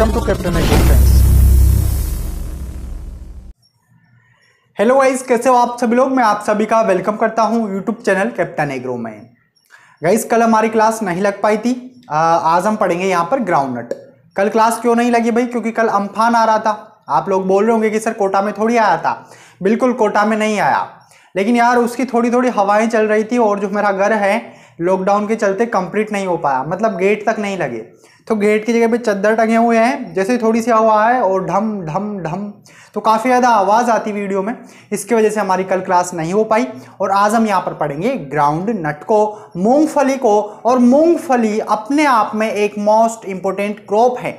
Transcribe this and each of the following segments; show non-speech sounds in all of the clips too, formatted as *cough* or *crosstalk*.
welcome to captain friends hello guys कैसे हो आप सभी लोग मैं आप सभी का वेलकम करता हूं यूट्यूब चैनल कैप्टन एग्रो में गाइस कल हमारी क्लास नहीं लग पाई थी आज हम पढ़ेंगे यहां पर ग्राउंड नट कल क्लास क्यों नहीं लगी भाई क्योंकि कल अम्फान आ रहा था आप लोग बोल रहे होंगे कि सर कोटा में थोड़ी आया था बिल्कुल कोटा में नहीं आया लेकिन यार उसकी थोड़ी थोड़ी हवाएं चल रही थी और जो मेरा घर है लॉकडाउन के चलते कंप्लीट नहीं हो पाया मतलब गेट तक नहीं लगे तो गेट की जगह पे चद्दर टंगे हुए हैं जैसे थोड़ी सी हवा है और ढम ढम ढम तो काफ़ी ज़्यादा आवाज़ आती वीडियो में इसके वजह से हमारी कल क्लास नहीं हो पाई और आज हम यहाँ पर पढ़ेंगे ग्राउंड नट को मूंगफली को और मूंगफली अपने आप में एक मोस्ट इम्पोर्टेंट क्रॉप है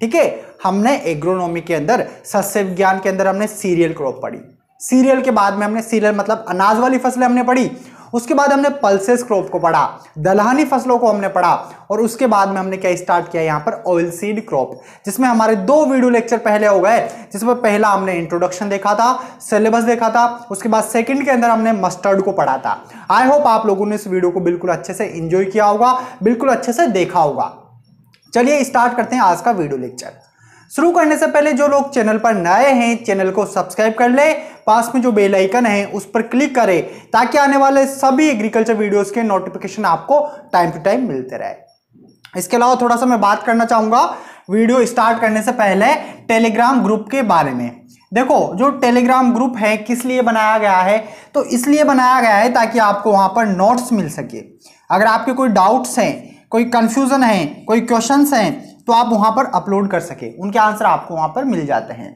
ठीक है हमने एग्रोनॉमी के अंदर सस्य विज्ञान के अंदर हमने सीरियल क्रॉप पढ़ी सीरियल के बाद में हमने सीरियल मतलब अनाज वाली फसलें हमने पढ़ी उसके बाद हमने पल्सेस क्रॉप को पढ़ा दलहनी फसलों को हमने पढ़ा और उसके बाद में हमने क्या स्टार्ट किया यहाँ पर ऑयल सीड क्रॉप जिसमें हमारे दो वीडियो लेक्चर पहले हो गए जिसमें पहला हमने इंट्रोडक्शन देखा था सिलेबस देखा था उसके बाद सेकंड के अंदर हमने मस्टर्ड को पढ़ा था आई होप आप लोगों ने इस वीडियो को बिल्कुल अच्छे से इंजॉय किया होगा बिल्कुल अच्छे से देखा होगा चलिए स्टार्ट करते हैं आज का वीडियो लेक्चर शुरू करने से पहले जो लोग चैनल पर नए हैं चैनल को सब्सक्राइब कर ले पास में जो बेल आइकन है उस पर क्लिक करें ताकि आने वाले सभी एग्रीकल्चर वीडियोस के नोटिफिकेशन आपको टाइम टू टाइम मिलते रहे इसके अलावा थोड़ा सा मैं बात करना चाहूँगा वीडियो स्टार्ट करने से पहले टेलीग्राम ग्रुप के बारे में देखो जो टेलीग्राम ग्रुप है किस लिए बनाया गया है तो इसलिए बनाया गया है ताकि आपको वहाँ पर नोट्स मिल सके अगर आपके कोई डाउट्स हैं कोई कन्फ्यूज़न है कोई क्वेश्चंस हैं तो आप वहां पर अपलोड कर सके उनके आंसर आपको वहां पर मिल जाते हैं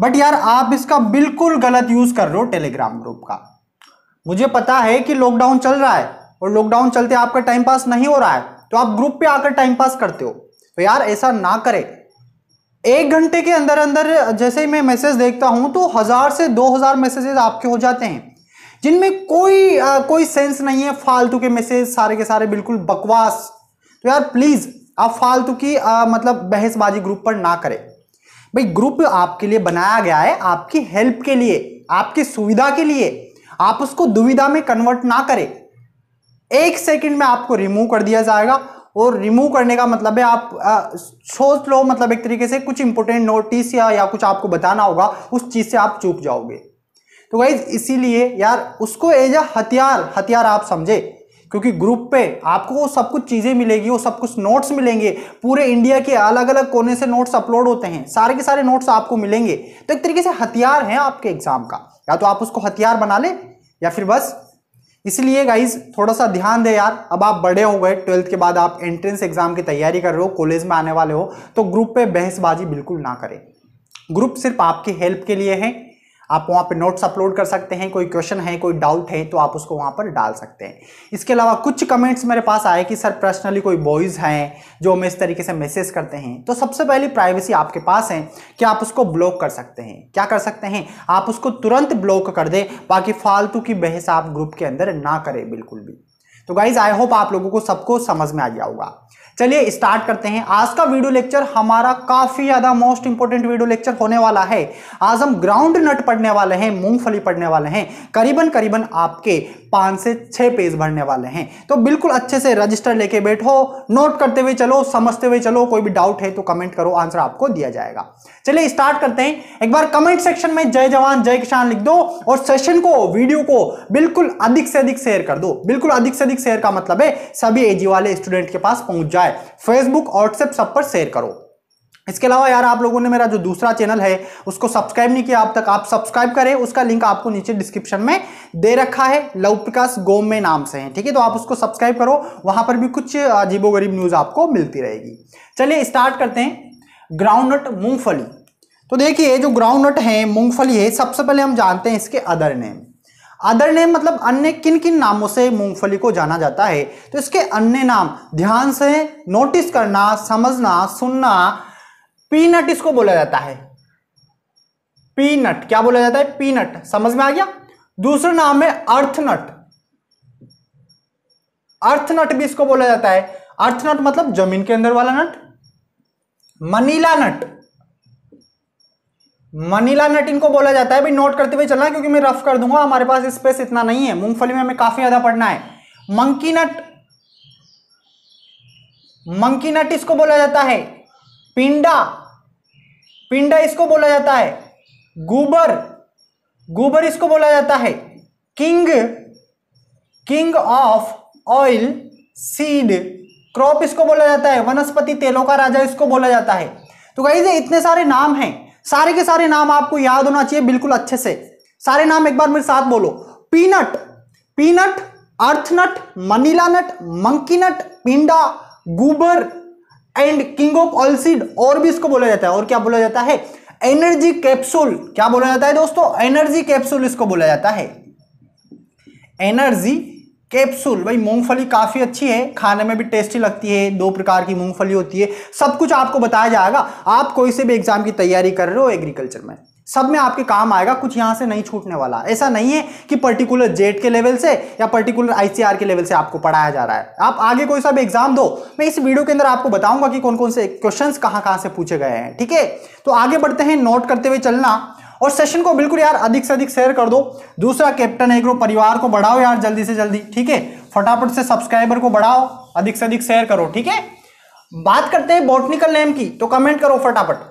बट यार आप इसका बिल्कुल गलत यूज़ कर रहे हो टेलीग्राम ग्रुप का मुझे पता है कि लॉकडाउन चल रहा है और लॉकडाउन चलते आपका टाइम पास नहीं हो रहा है तो आप ग्रुप पे आकर टाइम पास करते हो तो यार ऐसा ना करें एक घंटे के अंदर अंदर जैसे ही मैं मैसेज देखता हूं तो हज़ार से दो हज़ार मैसेजेस आपके हो जाते हैं जिनमें कोई आ, कोई सेंस नहीं है फालतू के मैसेज सारे के सारे बिल्कुल बकवास तो यार प्लीज़ आप फालतू की आ, मतलब बहसबाजी ग्रुप पर ना करें भाई ग्रुप आपके लिए बनाया गया है आपकी हेल्प के लिए आपकी सुविधा के लिए आप उसको दुविधा में कन्वर्ट ना करें एक सेकंड में आपको रिमूव कर दिया जाएगा और रिमूव करने का मतलब है आप सोच लो मतलब एक तरीके से कुछ इंपोर्टेंट नोटिस या, या कुछ आपको बताना होगा उस चीज़ से आप चूक जाओगे तो भाई इसीलिए यार उसको एज अ हथियार हथियार आप समझे क्योंकि ग्रुप पे आपको वो सब कुछ चीज़ें मिलेगी वो सब कुछ नोट्स मिलेंगे पूरे इंडिया के अलग अलग कोने से नोट्स अपलोड होते हैं सारे के सारे नोट्स आपको मिलेंगे तो एक तरीके से हथियार है आपके एग्जाम का या तो आप उसको हथियार बना लें या फिर बस इसलिए गाइज थोड़ा सा ध्यान दें यार अब आप बड़े हो गए ट्वेल्थ के बाद आप एंट्रेंस एग्जाम की तैयारी कर रहे हो कॉलेज में आने वाले हो तो ग्रुप पे बहसबाजी बिल्कुल ना करें ग्रुप सिर्फ आपकी हेल्प के लिए है आप वहाँ पे नोट्स अपलोड कर सकते हैं कोई क्वेश्चन है कोई डाउट है तो आप उसको वहाँ पर डाल सकते हैं इसके अलावा कुछ कमेंट्स मेरे पास आए कि सर पर्सनली कोई बॉयज़ हैं जो हमें इस तरीके से मैसेज करते हैं तो सबसे पहली प्राइवेसी आपके पास है कि आप उसको ब्लॉक कर सकते हैं क्या कर सकते हैं आप उसको तुरंत ब्लॉक कर दें बाकी फालतू की बहस आप ग्रुप के अंदर ना करें बिल्कुल भी तो गाइज आई होप आप लोगों को सबको समझ में आ गया होगा चलिए स्टार्ट करते हैं आज का वीडियो लेक्चर हमारा काफी ज्यादा मोस्ट इंपोर्टेंट वीडियो लेक्चर होने वाला है आज हम ग्राउंड नट पढ़ने वाले हैं मूंगफली पढ़ने वाले हैं करीबन करीबन आपके पांच से छह पेज भरने वाले हैं तो बिल्कुल अच्छे से रजिस्टर लेके बैठो नोट करते हुए चलो समझते हुए चलो कोई भी डाउट है तो कमेंट करो आंसर आपको दिया जाएगा चलिए स्टार्ट करते हैं एक बार कमेंट सेक्शन में जय जवान जय किसान लिख दो और सेशन को वीडियो को बिल्कुल अधिक से अधिक शेयर कर दो बिल्कुल अधिक से अधिक लिंक शेयर का मतलब है सभी एजी वाले स्टूडेंट के पास पहुंच जाए फेसबुक व्हाट्सएप सब पर शेयर करो इसके अलावा यार आप लोगों ने मेरा जो दूसरा चैनल है उसको सब्सक्राइब नहीं किया अब तक आप सब्सक्राइब करें उसका लिंक आपको नीचे डिस्क्रिप्शन में दे रखा है लव प्रकाश गोम में नाम से है ठीक है तो आप उसको सब्सक्राइब करो वहां पर भी कुछ अजीबो गरीब न्यूज आपको मिलती रहेगी चलिए स्टार्ट करते हैं ग्राउंड नट मूंगफली तो देखिए जो ग्राउंड नट है मूंगफली है सबसे पहले हम जानते हैं इसके अदर नेम अदर नेम मतलब अन्य किन किन नामों से मूंगफली को जाना जाता है तो इसके अन्य नाम ध्यान से नोटिस करना समझना सुनना पीनट इसको बोला जाता है पीनट क्या बोला जाता है पीनट समझ में आ गया दूसरा नाम है अर्थनट अर्थनट भी इसको बोला जाता है अर्थनट मतलब जमीन के अंदर वाला नट मनीला नट मनीला नट इनको बोला जाता है भाई नोट करते हुए चलना क्योंकि मैं रफ कर दूंगा हमारे पास स्पेस इतना नहीं है मूंगफली में हमें काफी ज्यादा पढ़ना है मंकी नट मंकी नट इसको बोला जाता है पिंडा पिंडा इसको बोला जाता है गूबर गुबर इसको बोला जाता है king king of oil seed crop इसको बोला जाता है वनस्पति तेलों का राजा इसको बोला जाता है तो कहीं इतने सारे नाम हैं सारे के सारे नाम आपको याद होना चाहिए बिल्कुल अच्छे से सारे नाम एक बार मेरे साथ बोलो peanut peanut earthnut Manila nut monkey nut pinda goober and king of oilseed और भी इसको बोला जाता है और क्या बोला जाता है एनर्जी कैप्सूल क्या बोला जाता है दोस्तों एनर्जी कैप्सूल इसको बोला जाता है एनर्जी कैप्सूल भाई मूंगफली काफ़ी अच्छी है खाने में भी टेस्टी लगती है दो प्रकार की मूंगफली होती है सब कुछ आपको बताया जाएगा आप कोई से भी एग्ज़ाम की तैयारी कर रहे हो एग्रीकल्चर में सब में आपके काम आएगा कुछ यहाँ से नहीं छूटने वाला ऐसा नहीं है कि पर्टिकुलर जेट के लेवल से या पर्टिकुलर आईसीआर के लेवल से आपको पढ़ाया जा रहा है आप आगे कोई सा भी एग्जाम दो मैं इस वीडियो के अंदर आपको बताऊंगा कि कौन कौन से क्वेश्चन कहाँ कहाँ से पूछे गए हैं ठीक है तो आगे बढ़ते हैं नोट करते हुए चलना और सेशन को बिल्कुल यार अधिक से अधिक शेयर कर दो दूसरा कैप्टन एग्रो परिवार को बढ़ाओ यार जल्दी से जल्दी ठीक है फटाफट से सब्सक्राइबर को बढ़ाओ अधिक से अधिक शेयर करो ठीक है बात करते हैं बोटनिकल नेम की तो कमेंट करो फटाफट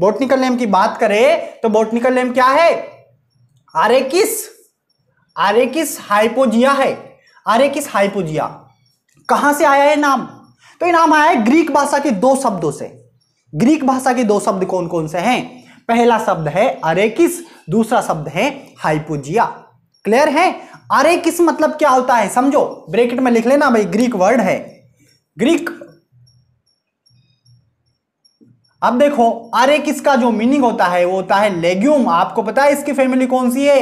बोटनिकल नेम की बात करें तो बोटनिकल नेम क्या है आरेकिस आरेकिस हाइपोजिया है आरेकिस हाइपोजिया कहां से आया है नाम तो ये नाम आया है ग्रीक भाषा के दो शब्दों से ग्रीक भाषा के दो शब्द कौन कौन से हैं पहला शब्द है अरेकिस दूसरा शब्द है हाइपोजिया क्लियर है अरेकिस मतलब क्या होता है समझो ब्रेकेट में लिख लेना भाई ग्रीक वर्ड है ग्रीक अब देखो अरेकिस का जो मीनिंग होता है वो होता है लेग्यूम आपको पता है इसकी फैमिली कौन सी है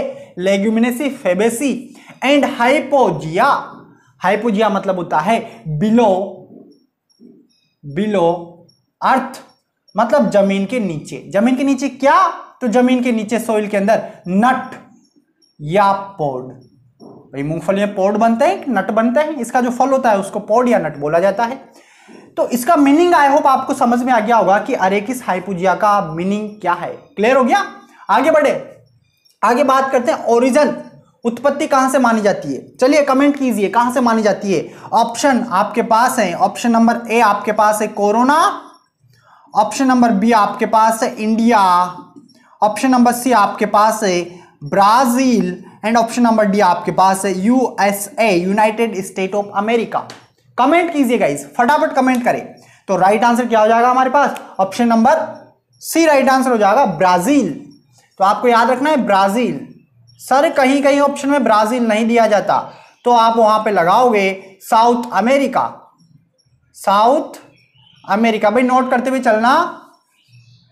Leguminosae Fabaceae and hypogaea hypogaea मतलब होता है बिलो बिलो अर्थ मतलब जमीन के नीचे जमीन के नीचे क्या तो जमीन के नीचे सोइल के अंदर नट या पौड भाई मूंगफली में पौड बनते हैं नट बनते हैं इसका जो फल होता है उसको पौड या नट बोला जाता है तो इसका मीनिंग आई होप आपको समझ में आ गया होगा कि अरे किस हाइपुजिया का मीनिंग क्या है क्लियर हो गया आगे बढ़े आगे बात करते हैं ओरिजन उत्पत्ति कहां से मानी जाती है चलिए कमेंट कीजिए कहां से मानी जाती है ऑप्शन आपके पास है ऑप्शन नंबर ए आपके पास है कोरोना ऑप्शन नंबर बी आपके पास है इंडिया ऑप्शन नंबर सी आपके पास है Brazil and option number D आपके पास है USA United State of America comment कीजिएगा इस फटाफट कमेंट करें तो राइट आंसर क्या हो जाएगा हमारे पास option number C right answer हो जाएगा ब्राज़ील तो आपको याद रखना है ब्राज़ील सर कहीं कहीं ऑप्शन में ब्राज़ील नहीं दिया जाता तो आप वहां पे लगाओगे साउथ अमेरिका साउथ अमेरिका भाई नोट करते हुए चलना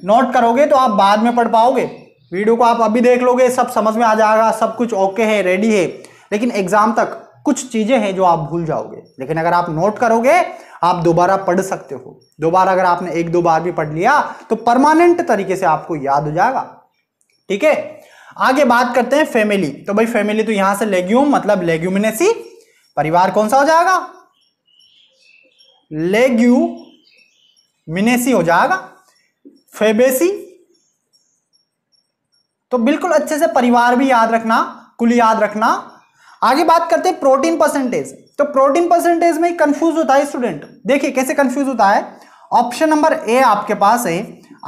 नोट करोगे तो आप बाद में पढ़ पाओगे वीडियो को आप अभी देख लोगे सब समझ में आ जाएगा सब कुछ ओके है रेडी है लेकिन एग्जाम तक कुछ चीज़ें हैं जो आप भूल जाओगे लेकिन अगर आप नोट करोगे आप दोबारा पढ़ सकते हो दोबारा अगर आपने एक दो बार भी पढ़ लिया तो परमानेंट तरीके से आपको याद हो जाएगा ठीक है आगे बात करते हैं फैमिली तो भाई फैमिली तो यहां से लेग्यूम मतलब लेग्यूमिनेसी परिवार कौन सा हो जाएगा लेग्यू मिनेसी हो जाएगा फेबेसी तो बिल्कुल अच्छे से परिवार भी याद रखना कुल याद रखना आगे बात करते हैं प्रोटीन परसेंटेज तो प्रोटीन परसेंटेज में कंफ्यूज होता है स्टूडेंट देखिए कैसे कंफ्यूज होता है ऑप्शन नंबर ए आपके पास है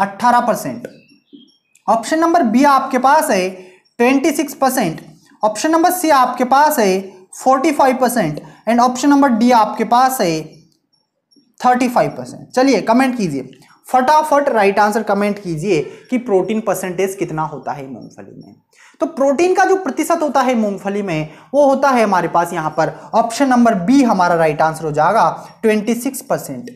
18 परसेंट ऑप्शन नंबर बी आपके पास है 26 परसेंट ऑप्शन नंबर सी आपके पास है 45 percent and option number D आपके पास है थर्टी फाइव परसेंट चलिए कमेंट कीजिए फटाफट राइट आंसर कमेंट कीजिए कि प्रोटीन परसेंटेज कितना होता है मूंगफली में तो प्रोटीन का जो प्रतिशत होता है मूंगफली में वो होता है हमारे पास यहाँ पर ऑप्शन नंबर बी हमारा राइट आंसर हो जाएगा ट्वेंटी सिक्स परसेंट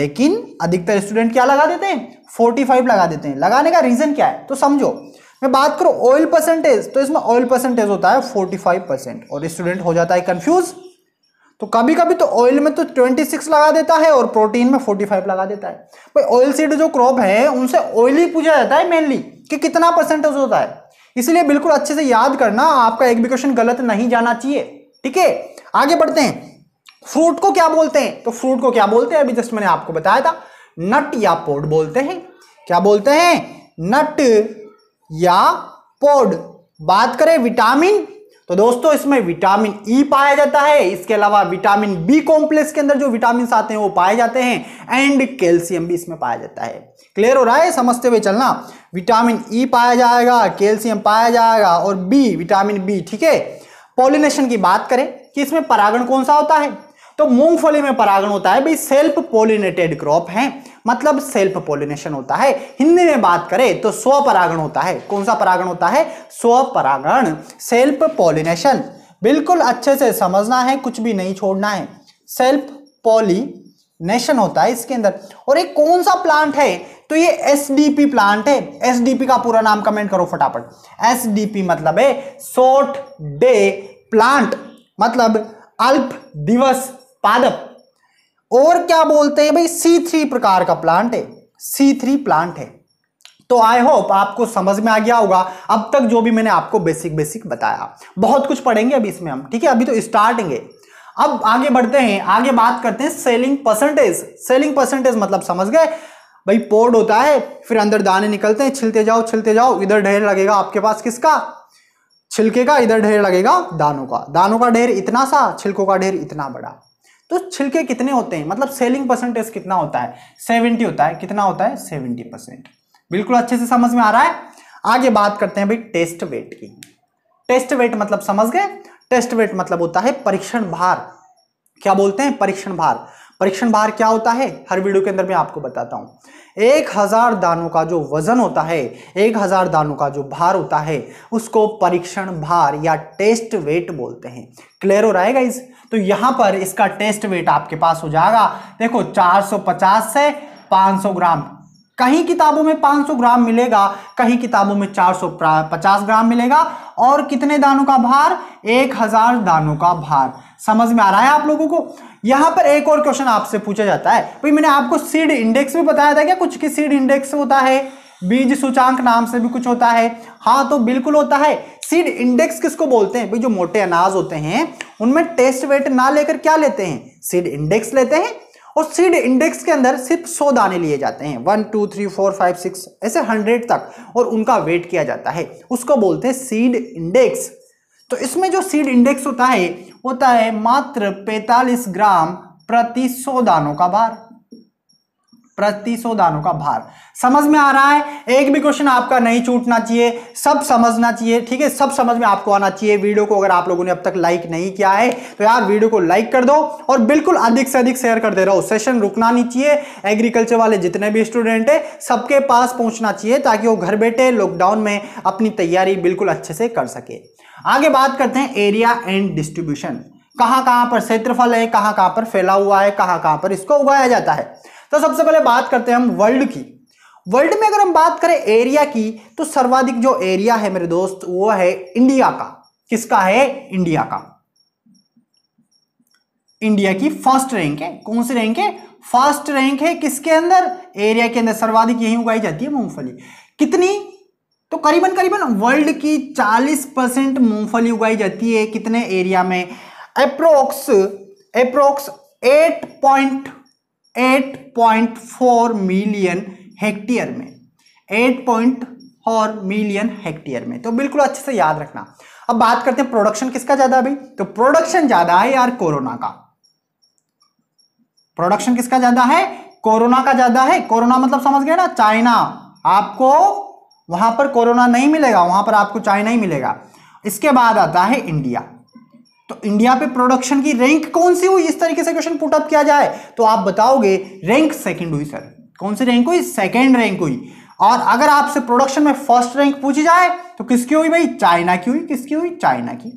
लेकिन अधिकतर स्टूडेंट क्या लगा देते हैं फोर्टी फाइव लगा देते हैं लगाने का रीजन क्या है तो समझो मैं बात करूं ऑयल परसेंटेज तो इसमें ऑयल परसेंटेज होता है फोर्टी फाइव परसेंट और स्टूडेंट हो जाता है कंफ्यूज तो कभी कभी तो ऑयल में तो 26 लगा देता है और प्रोटीन में 45 लगा देता है भाई ऑयल सीड जो क्रॉप है उनसे ऑयली पूछा जाता है मेनली कि कितना परसेंटेज होता है इसलिए बिल्कुल अच्छे से याद करना आपका एक भी क्वेश्चन गलत नहीं जाना चाहिए ठीक है आगे बढ़ते हैं फ्रूट को क्या बोलते हैं तो फ्रूट को क्या बोलते हैं अभी जस्ट मैंने आपको बताया था नट या पोड बोलते हैं क्या बोलते हैं नट या पोड बात करें विटामिन तो दोस्तों इसमें विटामिन ई e पाया जाता है इसके अलावा विटामिन बी कॉम्प्लेक्स के अंदर जो विटामिन आते हैं वो पाए जाते हैं एंड कैल्शियम भी इसमें पाया जाता है क्लियर हो रहा है समझते हुए चलना विटामिन ई e पाया जाएगा कैल्शियम पाया जाएगा और बी विटामिन बी ठीक है पॉलिनेशन की बात करें कि इसमें परागण कौन सा होता है तो मूंगफली में परागण होता है भाई सेल्फ पोलिनेटेड क्रॉप है मतलब सेल्फ पोलिनेशन होता है हिंदी में बात करें तो स्व परागण होता है कौन सा परागण होता है स्व परागण सेल्फ पोलिनेशन बिल्कुल अच्छे से समझना है कुछ भी नहीं छोड़ना है सेल्फ पॉलीनेशन होता है इसके अंदर और एक कौन सा प्लांट है तो ये पी प्लांट है पी का पूरा नाम कमेंट करो फटाफट पी मतलब है शॉर्ट डे प्लांट मतलब अल्प दिवस पादप और क्या बोलते हैं भाई सी थ्री प्रकार का प्लांट है सी थ्री प्लांट है तो आई होप आपको समझ में आ गया होगा अब तक जो भी मैंने आपको बेसिक बेसिक बताया बहुत कुछ पढ़ेंगे अभी इसमें हम ठीक है अभी तो स्टार्टिंग है अब आगे बढ़ते हैं आगे बात करते हैं सेलिंग परसेंटेज सेलिंग परसेंटेज मतलब समझ गए भाई पोर्ड होता है फिर अंदर दाने निकलते हैं छिलते जाओ छिलते जाओ इधर ढेर लगेगा आपके पास किसका छिलके का इधर ढेर लगेगा दानों का दानों का ढेर इतना सा छिलकों का ढेर इतना बड़ा तो छिलके कितने होते हैं मतलब सेलिंग परसेंटेज कितना होता है सेवेंटी होता है कितना होता है सेवेंटी परसेंट बिल्कुल अच्छे से समझ में आ रहा है आगे बात करते हैं भाई टेस्ट वेट की टेस्ट वेट मतलब समझ गए टेस्ट वेट मतलब होता है परीक्षण भार क्या बोलते हैं परीक्षण भार परीक्षण भार क्या होता है हर वीडियो के अंदर मैं आपको बताता हूं एक हजार दानों का जो वजन होता है एक हजार दानों का जो भार होता है उसको परीक्षण भार या टेस्ट वेट बोलते हैं क्लियर हो रहा है गाइज तो यहां पर इसका टेस्ट वेट आपके पास हो जाएगा देखो 450 से 500 ग्राम कहीं किताबों में 500 ग्राम मिलेगा कहीं किताबों में 450 ग्राम मिलेगा और कितने दानों का भार 1000 दानों का भार समझ में आ रहा है आप लोगों को यहां पर एक और क्वेश्चन आपसे पूछा जाता है भाई मैंने आपको सीड इंडेक्स भी बताया था क्या कुछ की सीड इंडेक्स होता है बीज सूचांक नाम से भी कुछ होता है हाँ तो बिल्कुल होता है सीड इंडेक्स किसको बोलते हैं भाई जो मोटे अनाज होते हैं उनमें टेस्ट वेट ना लेकर क्या लेते हैं सीड इंडेक्स लेते हैं और सीड इंडेक्स के अंदर सिर्फ सौ दाने लिए जाते हैं one two three four five six ऐसे हंड्रेड तक और उनका वेट किया जाता है उसको बोलते हैं सीड इंडेक्स तो इसमें जो सीड इंडेक्स होता है होता है मात्र पैंतालीस ग्राम प्रति सौ दानों का भार प्रतिशोधानों का भार समझ में आ रहा है एक भी क्वेश्चन आपका नहीं छूटना चाहिए सब समझना चाहिए ठीक है सब समझ में आपको आना चाहिए वीडियो को अगर आप लोगों ने अब तक लाइक नहीं किया है तो यार वीडियो को लाइक कर दो और बिल्कुल अधिक से अधिक शेयर कर दे रहा हूँ सेशन रुकना नहीं चाहिए एग्रीकल्चर वाले जितने भी स्टूडेंट है सबके पास पहुंचना चाहिए ताकि वो घर बैठे लॉकडाउन में अपनी तैयारी बिल्कुल अच्छे से कर सके आगे बात करते हैं एरिया एंड डिस्ट्रीब्यूशन कहां कहां पर क्षेत्रफल है कहां कहां पर फैला हुआ है कहां कहां पर इसको उगाया जाता है तो सबसे पहले बात करते हैं हम वर्ल्ड की वर्ल्ड में अगर हम बात करें एरिया की तो सर्वाधिक जो एरिया है मेरे दोस्त वो है इंडिया का किसका है इंडिया का इंडिया की फर्स्ट रैंक है कौन सी रैंक है फर्स्ट रैंक है किसके अंदर एरिया के अंदर सर्वाधिक यही उगाई जाती है मूंगफली कितनी तो करीबन करीबन वर्ल्ड की 40 परसेंट मूंगफली उगाई जाती है कितने एरिया में अप्रोक्स अप्रोक्स 8.2 8.4 मिलियन हेक्टेयर में 8.4 मिलियन हेक्टेयर में तो बिल्कुल अच्छे से याद रखना अब बात करते हैं प्रोडक्शन किसका ज्यादा अभी तो प्रोडक्शन ज्यादा है यार कोरोना का प्रोडक्शन किसका ज्यादा है कोरोना का ज्यादा है कोरोना मतलब समझ गए ना चाइना आपको वहां पर कोरोना नहीं मिलेगा वहां पर आपको चाइना ही मिलेगा इसके बाद आता है इंडिया तो इंडिया पे प्रोडक्शन की रैंक कौन सी हुई इस तरीके से क्वेश्चन पुटअप किया जाए तो आप बताओगे रैंक सेकंड हुई सर कौन सी रैंक हुई सेकंड रैंक हुई और अगर आपसे प्रोडक्शन में फर्स्ट रैंक पूछी जाए तो किसकी हुई भाई चाइना की हुई किसकी हुई चाइना की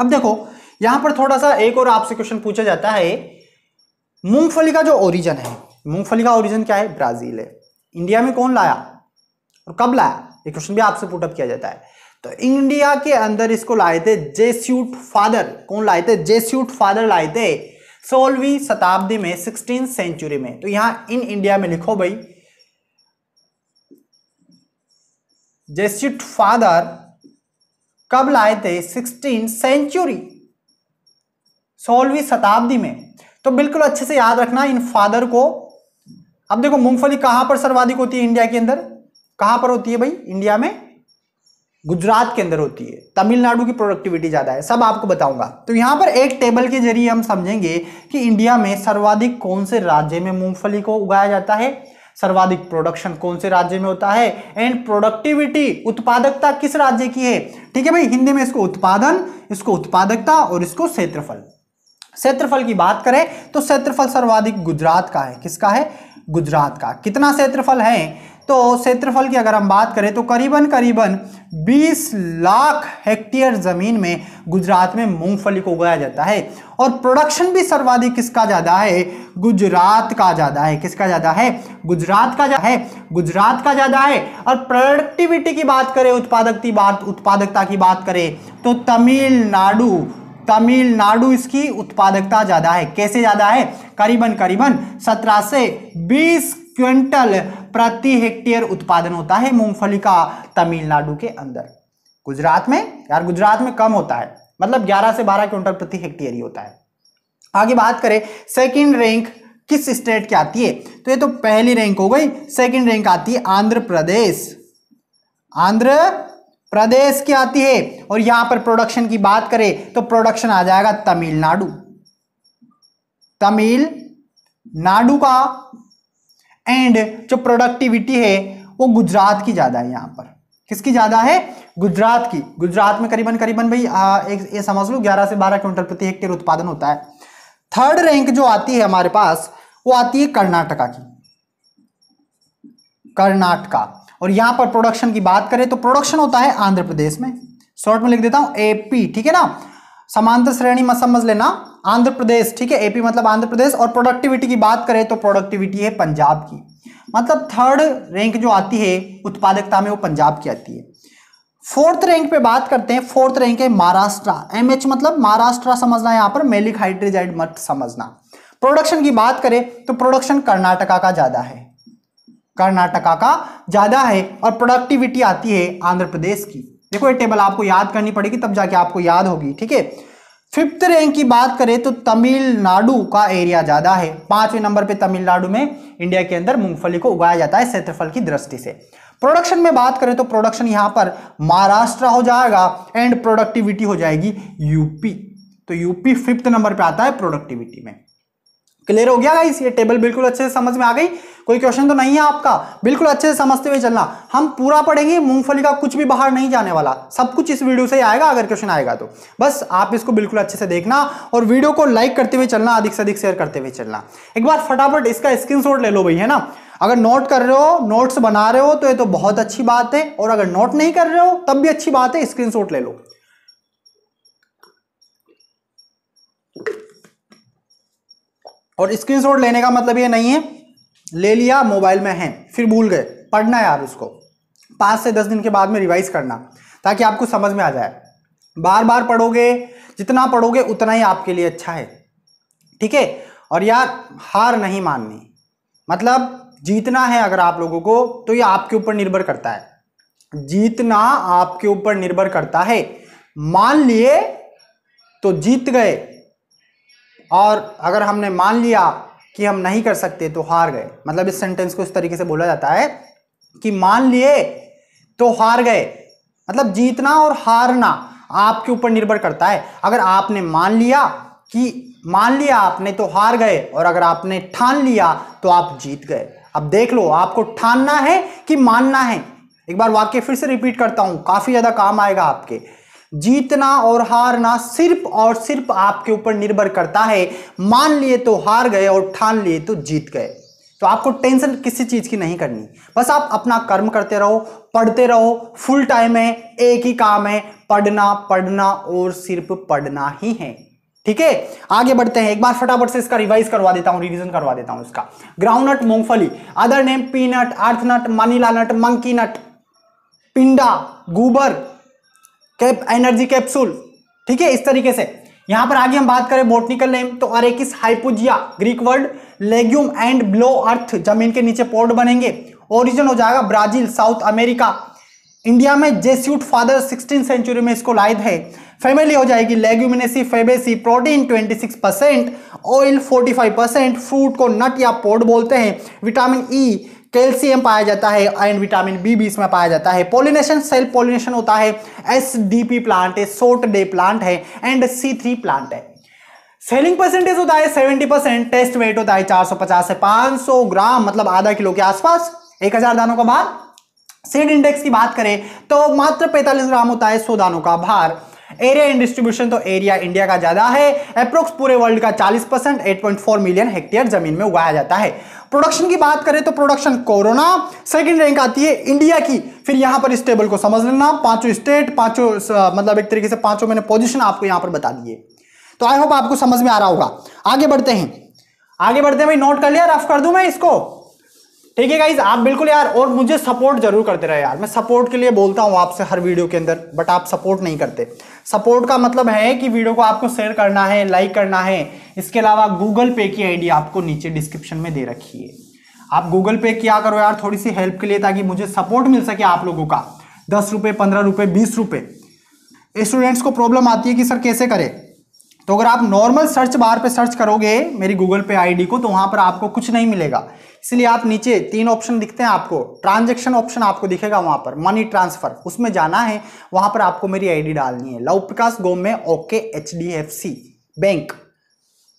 अब देखो यहां पर थोड़ा सा एक और आपसे क्वेश्चन पूछा जाता है मूंगफली का जो ओरिजन है मूंगफली का ओरिजन क्या है ब्राजील है इंडिया में कौन लाया और कब लाया ये क्वेश्चन भी आपसे पुटअप किया जाता है तो इंडिया के अंदर इसको लाए थे जेस्यूट फादर कौन लाए थे जेस्यूट फादर लाए थे सोलहवीं शताब्दी में सिक्सटीन सेंचुरी में तो यहां इन इंडिया में लिखो भाई जेस्यूट फादर कब लाए थे सिक्सटीन सेंचुरी सोलहवीं शताब्दी में तो बिल्कुल अच्छे से याद रखना इन फादर को अब देखो मूंगफली कहां पर सर्वाधिक होती है इंडिया के अंदर कहां पर होती है भाई इंडिया में गुजरात के अंदर होती है तमिलनाडु की प्रोडक्टिविटी ज़्यादा है सब आपको बताऊंगा तो यहाँ पर एक टेबल के जरिए हम समझेंगे कि इंडिया में सर्वाधिक कौन से राज्य में मूंगफली को उगाया जाता है सर्वाधिक प्रोडक्शन कौन से राज्य में होता है एंड प्रोडक्टिविटी उत्पादकता किस राज्य की है ठीक है भाई हिंदी में इसको उत्पादन इसको उत्पादकता और इसको क्षेत्रफल क्षेत्रफल की बात करें तो क्षेत्रफल सर्वाधिक गुजरात का है किसका है गुजरात का कितना क्षेत्रफल है तो क्षेत्रफल की अगर हम बात करें तो करीबन करीबन 20 लाख हेक्टेयर ज़मीन में गुजरात में मूंगफली को उगाया जाता है और प्रोडक्शन भी सर्वाधिक किसका ज़्यादा है गुजरात का ज़्यादा है किसका ज़्यादा है गुजरात का ज़्यादा है गुजरात का ज़्यादा है और प्रोडक्टिविटी की बात करें उत्पादक की बात उत्पादकता की बात करें तो तमिलनाडु तमिलनाडु इसकी उत्पादकता ज़्यादा है कैसे ज़्यादा है करीबन करीबन 17 से 20 क्विंटल प्रति हेक्टेयर उत्पादन होता है मूंगफली का तमिलनाडु के अंदर गुजरात में यार गुजरात में कम होता है मतलब 11 से 12 क्विंटल प्रति हेक्टेयर ही होता है आगे बात करें सेकंड रैंक किस स्टेट की आती है तो ये तो पहली रैंक हो गई सेकंड रैंक आती है आंध्र प्रदेश आंध्र प्रदेश की आती है और यहां पर प्रोडक्शन की बात करें तो प्रोडक्शन आ जाएगा तमिलनाडु तमिल नाडु का एंड जो प्रोडक्टिविटी है वो गुजरात की ज़्यादा है यहाँ पर किसकी ज़्यादा है गुजरात की गुजरात में करीबन करीबन भाई एक ये समझ लो ग्यारह से बारह क्विंटल प्रति हेक्टेयर उत्पादन होता है थर्ड रैंक जो आती है हमारे पास वो आती है कर्नाटका की कर्नाटका और यहाँ पर प्रोडक्शन की बात करें तो प्रोडक्शन होता है आंध्र प्रदेश में शॉर्ट में लिख देता हूँ एपी ठीक है ना समांतर श्रेणी मत समझ लेना आंध्र प्रदेश ठीक है एपी मतलब आंध्र प्रदेश और प्रोडक्टिविटी की बात करें तो प्रोडक्टिविटी है पंजाब की मतलब थर्ड रैंक जो आती है उत्पादकता में वो पंजाब की आती है फोर्थ रैंक पे बात करते हैं फोर्थ रैंक है महाराष्ट्र एम एच मतलब महाराष्ट्र समझना यहाँ पर मेलिक हाइड्रेजाइड मत समझना प्रोडक्शन की बात करें तो प्रोडक्शन कर्नाटका का ज़्यादा है कर्नाटका का ज़्यादा है और प्रोडक्टिविटी आती है आंध्र प्रदेश की देखो ये टेबल आपको याद करनी पड़ेगी तब जाके आपको याद होगी ठीक है फिफ्थ रैंक की बात करें तो तमिलनाडु का एरिया ज़्यादा है पांचवें नंबर पे तमिलनाडु में इंडिया के अंदर मूंगफली को उगाया जाता है क्षेत्रफल की दृष्टि से प्रोडक्शन में बात करें तो प्रोडक्शन यहाँ पर महाराष्ट्र हो जाएगा एंड प्रोडक्टिविटी हो जाएगी यूपी तो यूपी फिफ्थ नंबर पर आता है प्रोडक्टिविटी में क्लियर हो गया गाइस ये टेबल बिल्कुल अच्छे से समझ में आ गई कोई क्वेश्चन तो नहीं है आपका बिल्कुल अच्छे से समझते हुए चलना हम पूरा पढ़ेंगे मूंगफली का कुछ भी बाहर नहीं जाने वाला सब कुछ इस वीडियो से ही आएगा अगर क्वेश्चन आएगा तो बस आप इसको बिल्कुल अच्छे से देखना और वीडियो को लाइक करते हुए चलना अधिक से अधिक शेयर करते हुए चलना एक बार फटाफट इसका स्क्रीन ले लो भाई है ना अगर नोट कर रहे हो नोट्स बना रहे हो तो ये तो बहुत अच्छी बात है और अगर नोट नहीं कर रहे हो तब भी अच्छी बात है शॉट ले लो और स्क्रीनशॉट लेने का मतलब ये नहीं है ले लिया मोबाइल में है फिर भूल गए पढ़ना यार उसको पाँच से दस दिन के बाद में रिवाइज करना ताकि आपको समझ में आ जाए बार बार पढ़ोगे जितना पढ़ोगे उतना ही आपके लिए अच्छा है ठीक है और यार हार नहीं माननी मतलब जीतना है अगर आप लोगों को तो ये आपके ऊपर निर्भर करता है जीतना आपके ऊपर निर्भर करता है मान लिए तो जीत गए और अगर हमने मान लिया कि हम नहीं कर सकते तो हार गए मतलब इस सेंटेंस को इस तरीके से बोला जाता है कि मान लिए तो हार गए मतलब जीतना और हारना आपके ऊपर निर्भर करता है अगर आपने मान लिया कि मान लिया आपने तो हार गए और अगर आपने ठान लिया तो आप जीत गए अब देख लो आपको ठानना है कि मानना है एक बार वाक्य फिर से रिपीट करता हूँ काफ़ी ज़्यादा काम आएगा आपके जीतना और हारना सिर्फ और सिर्फ आपके ऊपर निर्भर करता है मान लिए तो हार गए और ठान लिए तो जीत गए तो आपको टेंशन किसी चीज़ की नहीं करनी बस आप अपना कर्म करते रहो पढ़ते रहो फुल टाइम है एक ही काम है पढ़ना पढ़ना और सिर्फ पढ़ना ही है ठीक है आगे बढ़ते हैं एक बार फटाफट से इसका रिवाइज करवा देता हूं रिवीजन करवा देता हूं इसका ग्राउंडनट मूंगफली other name peanut earthnut Manila nut monkey nut पिंडा गूबर कैप एनर्जी कैप्सूल ठीक है इस तरीके से यहां पर आगे हम बात करें बोटनिकल नेम तो Arachis hypogaea Greek word legume and below earth जमीन के नीचे पोर्ट बनेंगे ओरिजिन हो जाएगा ब्राजील साउथ अमेरिका इंडिया में जेस्यूट फादर सिक्सटीन सेंचुरी में इसको लाइद है फैमिली हो जाएगी Leguminosae Fabaceae protein 26 percent oil 45 percent fruit को नट या पोड बोलते हैं विटामिन ई e, कैल्शियम पाया जाता है एंड विटामिन बी बीस में पाया जाता है पोलिनेशन सेल्फ पोलिनेशन होता है एस डी पी प्लांट है सोट डे प्लांट है एंड सी थ्री प्लांट है सेलिंग परसेंटेज होता है सेवेंटी परसेंट टेस्ट वेट होता है चार सौ पचास से पांच सौ ग्राम मतलब आधा किलो के आसपास एक हजार दानों का भार सीड इंडेक्स की बात करें तो मात्र पैंतालीस ग्राम होता है सौ दानों का भार एरिया इन डिस्ट्रीब्यूशन तो एरिया इंडिया का ज़्यादा है अप्रोक्स पूरे वर्ल्ड का 40 परसेंट एट मिलियन हेक्टेयर जमीन में उगाया जाता है प्रोडक्शन की बात करें तो प्रोडक्शन कोरोना सेकंड रैंक आती है इंडिया की फिर यहां पर इस टेबल को समझ लेना पांचों स्टेट पांचों मतलब एक तरीके से पांचों मैंने पोजिशन आपको यहां पर बता दिए तो आई होप आपको समझ में आ रहा होगा आगे बढ़ते हैं आगे बढ़ते हैं भाई नोट कर लिया रफ कर दू मैं इसको ठीक है गाइज आप बिल्कुल यार और मुझे सपोर्ट जरूर करते रहे यार मैं सपोर्ट के लिए बोलता हूँ आपसे हर वीडियो के अंदर बट आप सपोर्ट नहीं करते सपोर्ट का मतलब है कि वीडियो को आपको शेयर करना है लाइक करना है इसके अलावा गूगल पे की आईडी आपको नीचे डिस्क्रिप्शन में दे रखी है आप गूगल पे क्या करो यार थोड़ी सी हेल्प के लिए ताकि मुझे सपोर्ट मिल सके आप लोगों का दस रुपये पंद्रह रुपये बीस रुपये स्टूडेंट्स को प्रॉब्लम आती है कि सर कैसे करें तो अगर आप नॉर्मल सर्च बार पे सर्च करोगे मेरी गूगल पे आईडी को तो वहां पर आपको कुछ नहीं मिलेगा इसलिए आप नीचे तीन ऑप्शन दिखते हैं आपको ट्रांजेक्शन ऑप्शन आपको दिखेगा वहां पर मनी ट्रांसफर उसमें जाना है वहां पर आपको मेरी आईडी डालनी है लव प्रकाश गोम में okay H D F C bank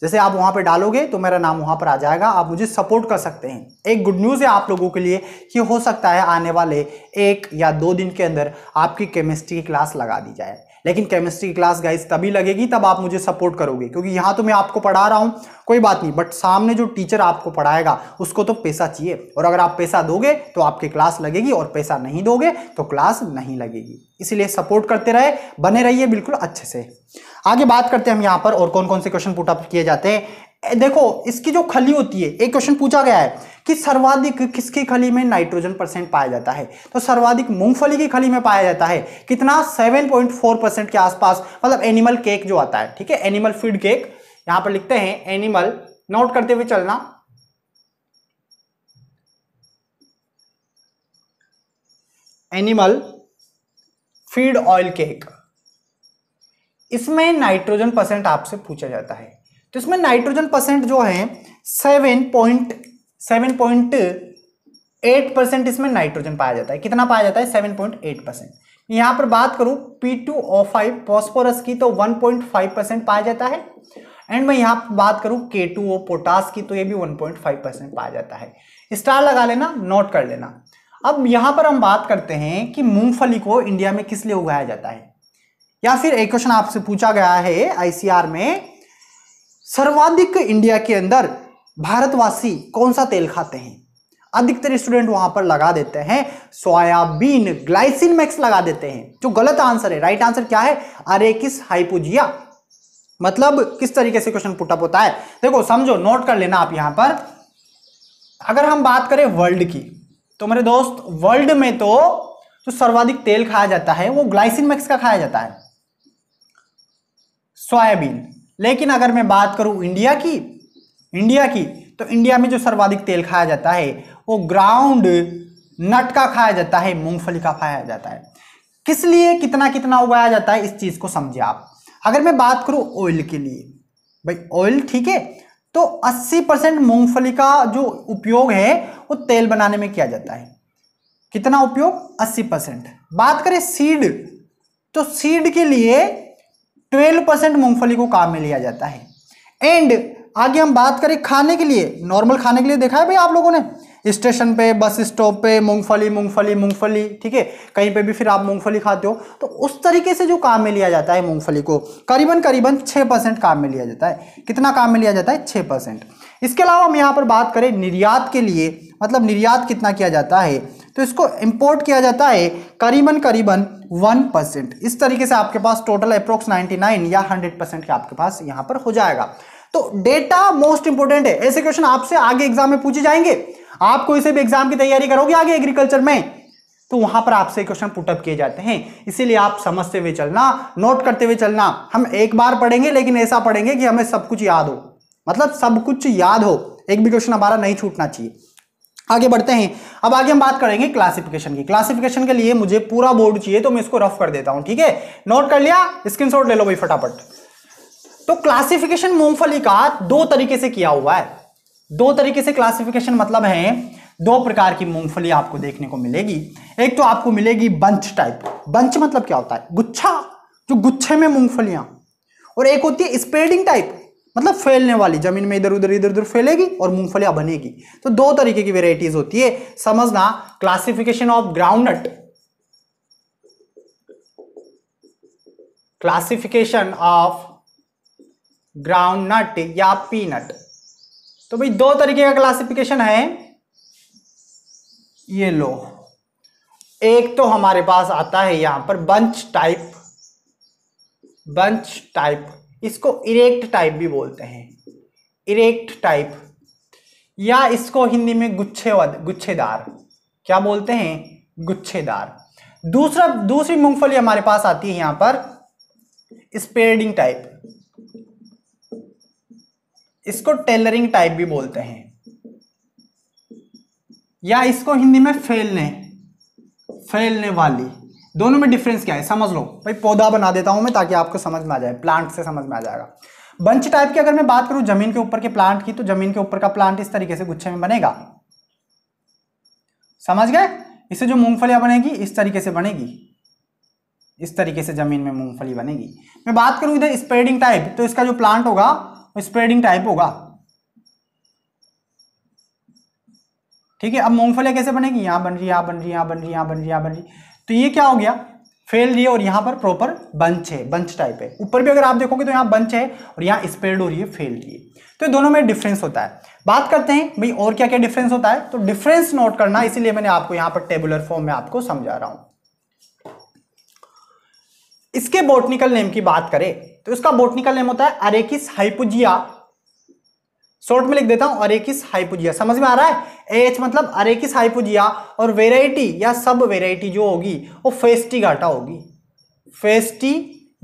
जैसे आप वहां पर डालोगे तो मेरा नाम वहां पर आ जाएगा आप मुझे सपोर्ट कर सकते हैं एक गुड न्यूज़ है आप लोगों के लिए कि हो सकता है आने वाले एक या दो दिन के अंदर आपकी केमिस्ट्री की क्लास लगा दी जाए लेकिन केमिस्ट्री की क्लास गाइस तभी लगेगी तब आप मुझे सपोर्ट करोगे क्योंकि यहाँ तो मैं आपको पढ़ा रहा हूँ कोई बात नहीं बट सामने जो टीचर आपको पढ़ाएगा उसको तो पैसा चाहिए और अगर आप पैसा दोगे तो आपकी क्लास लगेगी और पैसा नहीं दोगे तो क्लास नहीं लगेगी इसीलिए सपोर्ट करते रहे बने रहिए बिल्कुल अच्छे से आगे बात करते हैं हम यहाँ पर और कौन कौन से क्वेश्चन पुटअप किए जाते हैं देखो इसकी जो खली होती है एक क्वेश्चन पूछा गया है कि सर्वाधिक किसकी खली में नाइट्रोजन परसेंट पाया जाता है तो सर्वाधिक मूंगफली की खली में पाया जाता है कितना 7.4 परसेंट के आसपास मतलब एनिमल केक जो आता है ठीक है एनिमल फीड केक यहां पर लिखते हैं एनिमल नोट करते हुए चलना एनिमल फीड ऑयल केक इसमें नाइट्रोजन परसेंट आपसे पूछा जाता है तो इसमें नाइट्रोजन परसेंट जो है seven point seven point eight percent इसमें नाइट्रोजन पाया जाता है कितना पाया जाता है सेवन पॉइंट एट परसेंट यहाँ पर बात करूँ P two O five phosphorus की तो वन पॉइंट फाइव परसेंट पाया जाता है एंड मैं यहाँ बात करूँ के टू ओ पोटास की तो ये भी वन पॉइंट फाइव परसेंट पाया जाता है स्टार लगा लेना नोट कर लेना अब यहाँ पर हम बात करते हैं कि मूंगफली को इंडिया में किस लिए उगाया जाता है या फिर एक क्वेश्चन आपसे पूछा गया है आईसीआर में सर्वाधिक इंडिया के अंदर भारतवासी कौन सा तेल खाते हैं अधिकतर स्टूडेंट वहां पर लगा देते हैं सोयाबीन ग्लाइसिन मैक्स लगा देते हैं जो गलत आंसर है राइट आंसर क्या है अरे किस हाइपोजिया मतलब किस तरीके से क्वेश्चन पुटअप होता है देखो समझो नोट कर लेना आप यहां पर अगर हम बात करें वर्ल्ड की तो मेरे दोस्त वर्ल्ड में तो जो सर्वाधिक तेल खाया जाता है वो ग्लाइसिन मैक्स का खाया जाता है सोयाबीन लेकिन अगर मैं बात करूँ इंडिया की इंडिया की तो इंडिया में जो सर्वाधिक तेल खाया जाता है वो ग्राउंड नट का खाया जाता है मूंगफली का खाया जाता है किस लिए कितना कितना उगाया जाता है इस चीज़ को समझे आप अगर मैं बात करूँ ऑयल के लिए भाई ऑयल ठीक है तो 80 परसेंट मूंगफली का जो उपयोग है वो तेल बनाने में किया जाता है कितना उपयोग 80 परसेंट बात करें सीड तो सीड के लिए ट्वेल्व परसेंट मूँगफली को काम में लिया जाता है एंड आगे हम बात करें खाने के लिए नॉर्मल खाने के लिए देखा है भाई आप लोगों ने स्टेशन पे बस स्टॉप पे मूंगफली मूंगफली मूंगफली ठीक है कहीं पे भी फिर आप मूंगफली खाते हो तो उस तरीके से जो काम में लिया जाता है मूंगफली को करीबन करीबन छः परसेंट काम में लिया जाता है कितना काम में लिया जाता है छः परसेंट इसके अलावा हम यहाँ पर बात करें निर्यात के लिए मतलब निर्यात कितना किया जाता है तो इसको इंपोर्ट किया जाता है करीबन करीबन वन परसेंट इस तरीके से आपके पास टोटल अप्रोक्स 99 या 100 परसेंट के आपके पास यहां पर हो जाएगा तो डेटा मोस्ट इंपोर्टेंट है ऐसे क्वेश्चन आपसे आगे एग्जाम में पूछे जाएंगे आप कोई से भी एग्जाम की तैयारी करोगे आगे एग्रीकल्चर में तो वहां पर आपसे क्वेश्चन पुटअप किए जाते हैं इसीलिए आप समझते हुए चलना नोट करते हुए चलना हम एक बार पढ़ेंगे लेकिन ऐसा पढ़ेंगे कि हमें सब कुछ याद हो मतलब सब कुछ याद हो एक भी क्वेश्चन हमारा नहीं छूटना चाहिए आगे बढ़ते हैं अब आगे हम बात करेंगे क्लासिफिकेशन की क्लासिफिकेशन के लिए मुझे पूरा बोर्ड चाहिए तो मैं इसको रफ कर देता हूं ठीक है नोट कर लिया शॉट ले लो भाई फटाफट तो क्लासिफिकेशन मूंगफली का दो तरीके से किया हुआ है दो तरीके से क्लासिफिकेशन मतलब है दो प्रकार की मूंगफली आपको देखने को मिलेगी एक तो आपको मिलेगी बंच टाइप बंच मतलब क्या होता है गुच्छा जो गुच्छे में मूंगफलियां और एक होती है स्प्रेडिंग टाइप मतलब फैलने वाली जमीन में इधर उधर इधर उधर फैलेगी और मूंगफलियां बनेगी तो दो तरीके की वेराइटीज होती है समझना classification of groundnut classification of groundnut या पीनट तो भाई दो तरीके का क्लासिफिकेशन है ये लो एक तो हमारे पास आता है यहां पर बंच टाइप बंच टाइप इसको इरेक्ट टाइप भी बोलते हैं इरेक्ट टाइप या इसको हिंदी में गुच्छे गुच्छेदार क्या बोलते हैं गुच्छेदार दूसरा दूसरी मूंगफली हमारे पास आती है यहां पर स्पेडिंग टाइप इसको टेलरिंग टाइप भी बोलते हैं या इसको हिंदी में फैलने फैलने वाली दोनों में डिफरेंस क्या है समझ लो भाई पौधा बना देता हूँ मैं ताकि आपको समझ में आ जाए प्लांट से समझ में आ जाएगा बंच टाइप की अगर मैं बात करूँ जमीन के ऊपर के प्लांट की तो जमीन के ऊपर का प्लांट इस तरीके से गुच्छे में बनेगा समझ गए इससे जो मूंगफलियां बनेगी इस तरीके से बनेगी इस तरीके से जमीन में मूंगफली बनेगी मैं बात करूं इधर स्प्रेडिंग टाइप तो इसका जो प्लांट होगा वो स्प्रेडिंग टाइप होगा ठीक है अब मूंगफली कैसे बनेगी यहां बन रही यहां बन रही यहां बन रही यहां बन रही यहां बन रही तो ये क्या हो गया फेल ये और यहां पर प्रॉपर बंच है बंच टाइप है ऊपर भी अगर आप देखोगे तो यहां बंच है और यहाँ हो और है फेल है तो दोनों में डिफरेंस होता है बात करते हैं भाई और क्या क्या डिफरेंस होता है तो डिफरेंस नोट करना इसीलिए मैंने आपको यहां पर टेबुलर फॉर्म में आपको समझा रहा हूं इसके बोटनिकल नेम की बात करें तो इसका बोटनिकल नेम होता है अरेकिस हाइपुजिया शॉर्ट में लिख देता हूं अरेकिस हाइपोजिया समझ में आ रहा है एच मतलब अरेकिस हाइपोजिया और वेराइटी या सब वेराइटी जो होगी वो फेस्टी घाटा होगी फेस्टी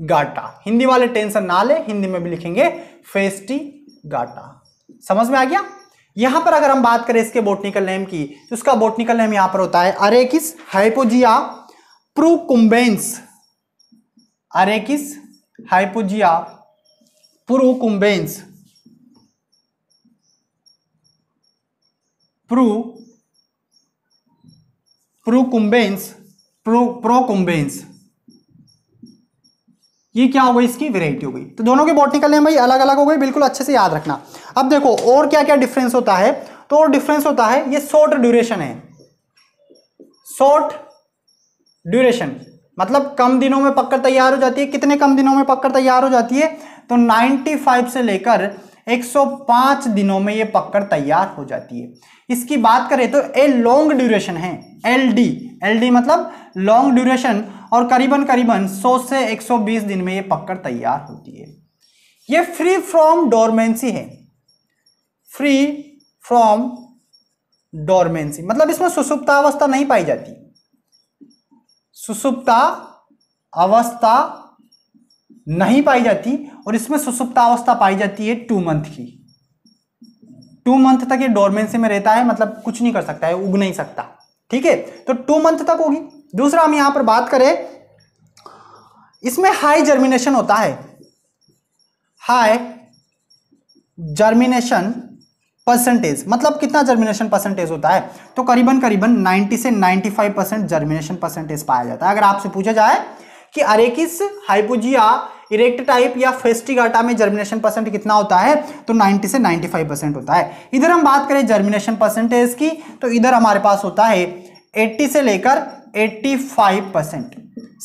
घाटा हिंदी वाले टेंशन ना ले हिंदी में भी लिखेंगे फेस्टी घाटा समझ में आ गया यहां पर अगर हम बात करें इसके बोटनिकल नेम की तो उसका बोटनिकल नेम यहां पर होता है Arachis hypogaea procumbens Arachis hypogaea procumbens pro procumbens pro procumbens ये क्या हो गई इसकी वेराइटी हो गई तो दोनों की बॉटनिकल निकलने भाई अलग अलग हो गई बिल्कुल अच्छे से याद रखना अब देखो और क्या क्या डिफरेंस होता है तो और डिफरेंस होता है ये शॉर्ट ड्यूरेशन है शॉर्ट ड्यूरेशन मतलब कम दिनों में पककर तैयार हो जाती है कितने कम दिनों में पककर तैयार हो जाती है तो 95 से लेकर 105 दिनों में ये पककर तैयार हो जाती है इसकी बात करें तो ए लॉन्ग ड्यूरेशन है एल डी एल डी मतलब लॉन्ग ड्यूरेशन और करीबन करीबन 100 से 120 दिन में ये पकड़ तैयार होती है ये फ्री फ्रॉम डोरमेंसी है फ्री फ्रॉम डोरमेंसी मतलब इसमें सुसुप्ता अवस्था नहीं पाई जाती सुसुप्ता अवस्था नहीं पाई जाती और इसमें सुसुप्ता अवस्था पाई जाती है टू मंथ की टू मंथ तक ये डोरमेंसी में रहता है मतलब कुछ नहीं कर सकता है उग नहीं सकता ठीक है तो टू मंथ तक होगी दूसरा हम यहां पर बात करें इसमें हाई जर्मिनेशन होता है हाई जर्मिनेशन परसेंटेज मतलब कितना जर्मिनेशन परसेंटेज होता है तो करीबन करीबन 90 से 95 परसेंट जर्मिनेशन परसेंटेज पाया जाता है अगर आपसे पूछा जाए कि अरेकिस हाइपोजिया इरेक्ट टाइप या फेस्टिक आटा में जर्मिनेशन परसेंट कितना होता है तो 90 से 95 परसेंट होता है इधर हम बात करें जर्मिनेशन परसेंटेज की तो इधर हमारे पास होता है 80 से लेकर 85 परसेंट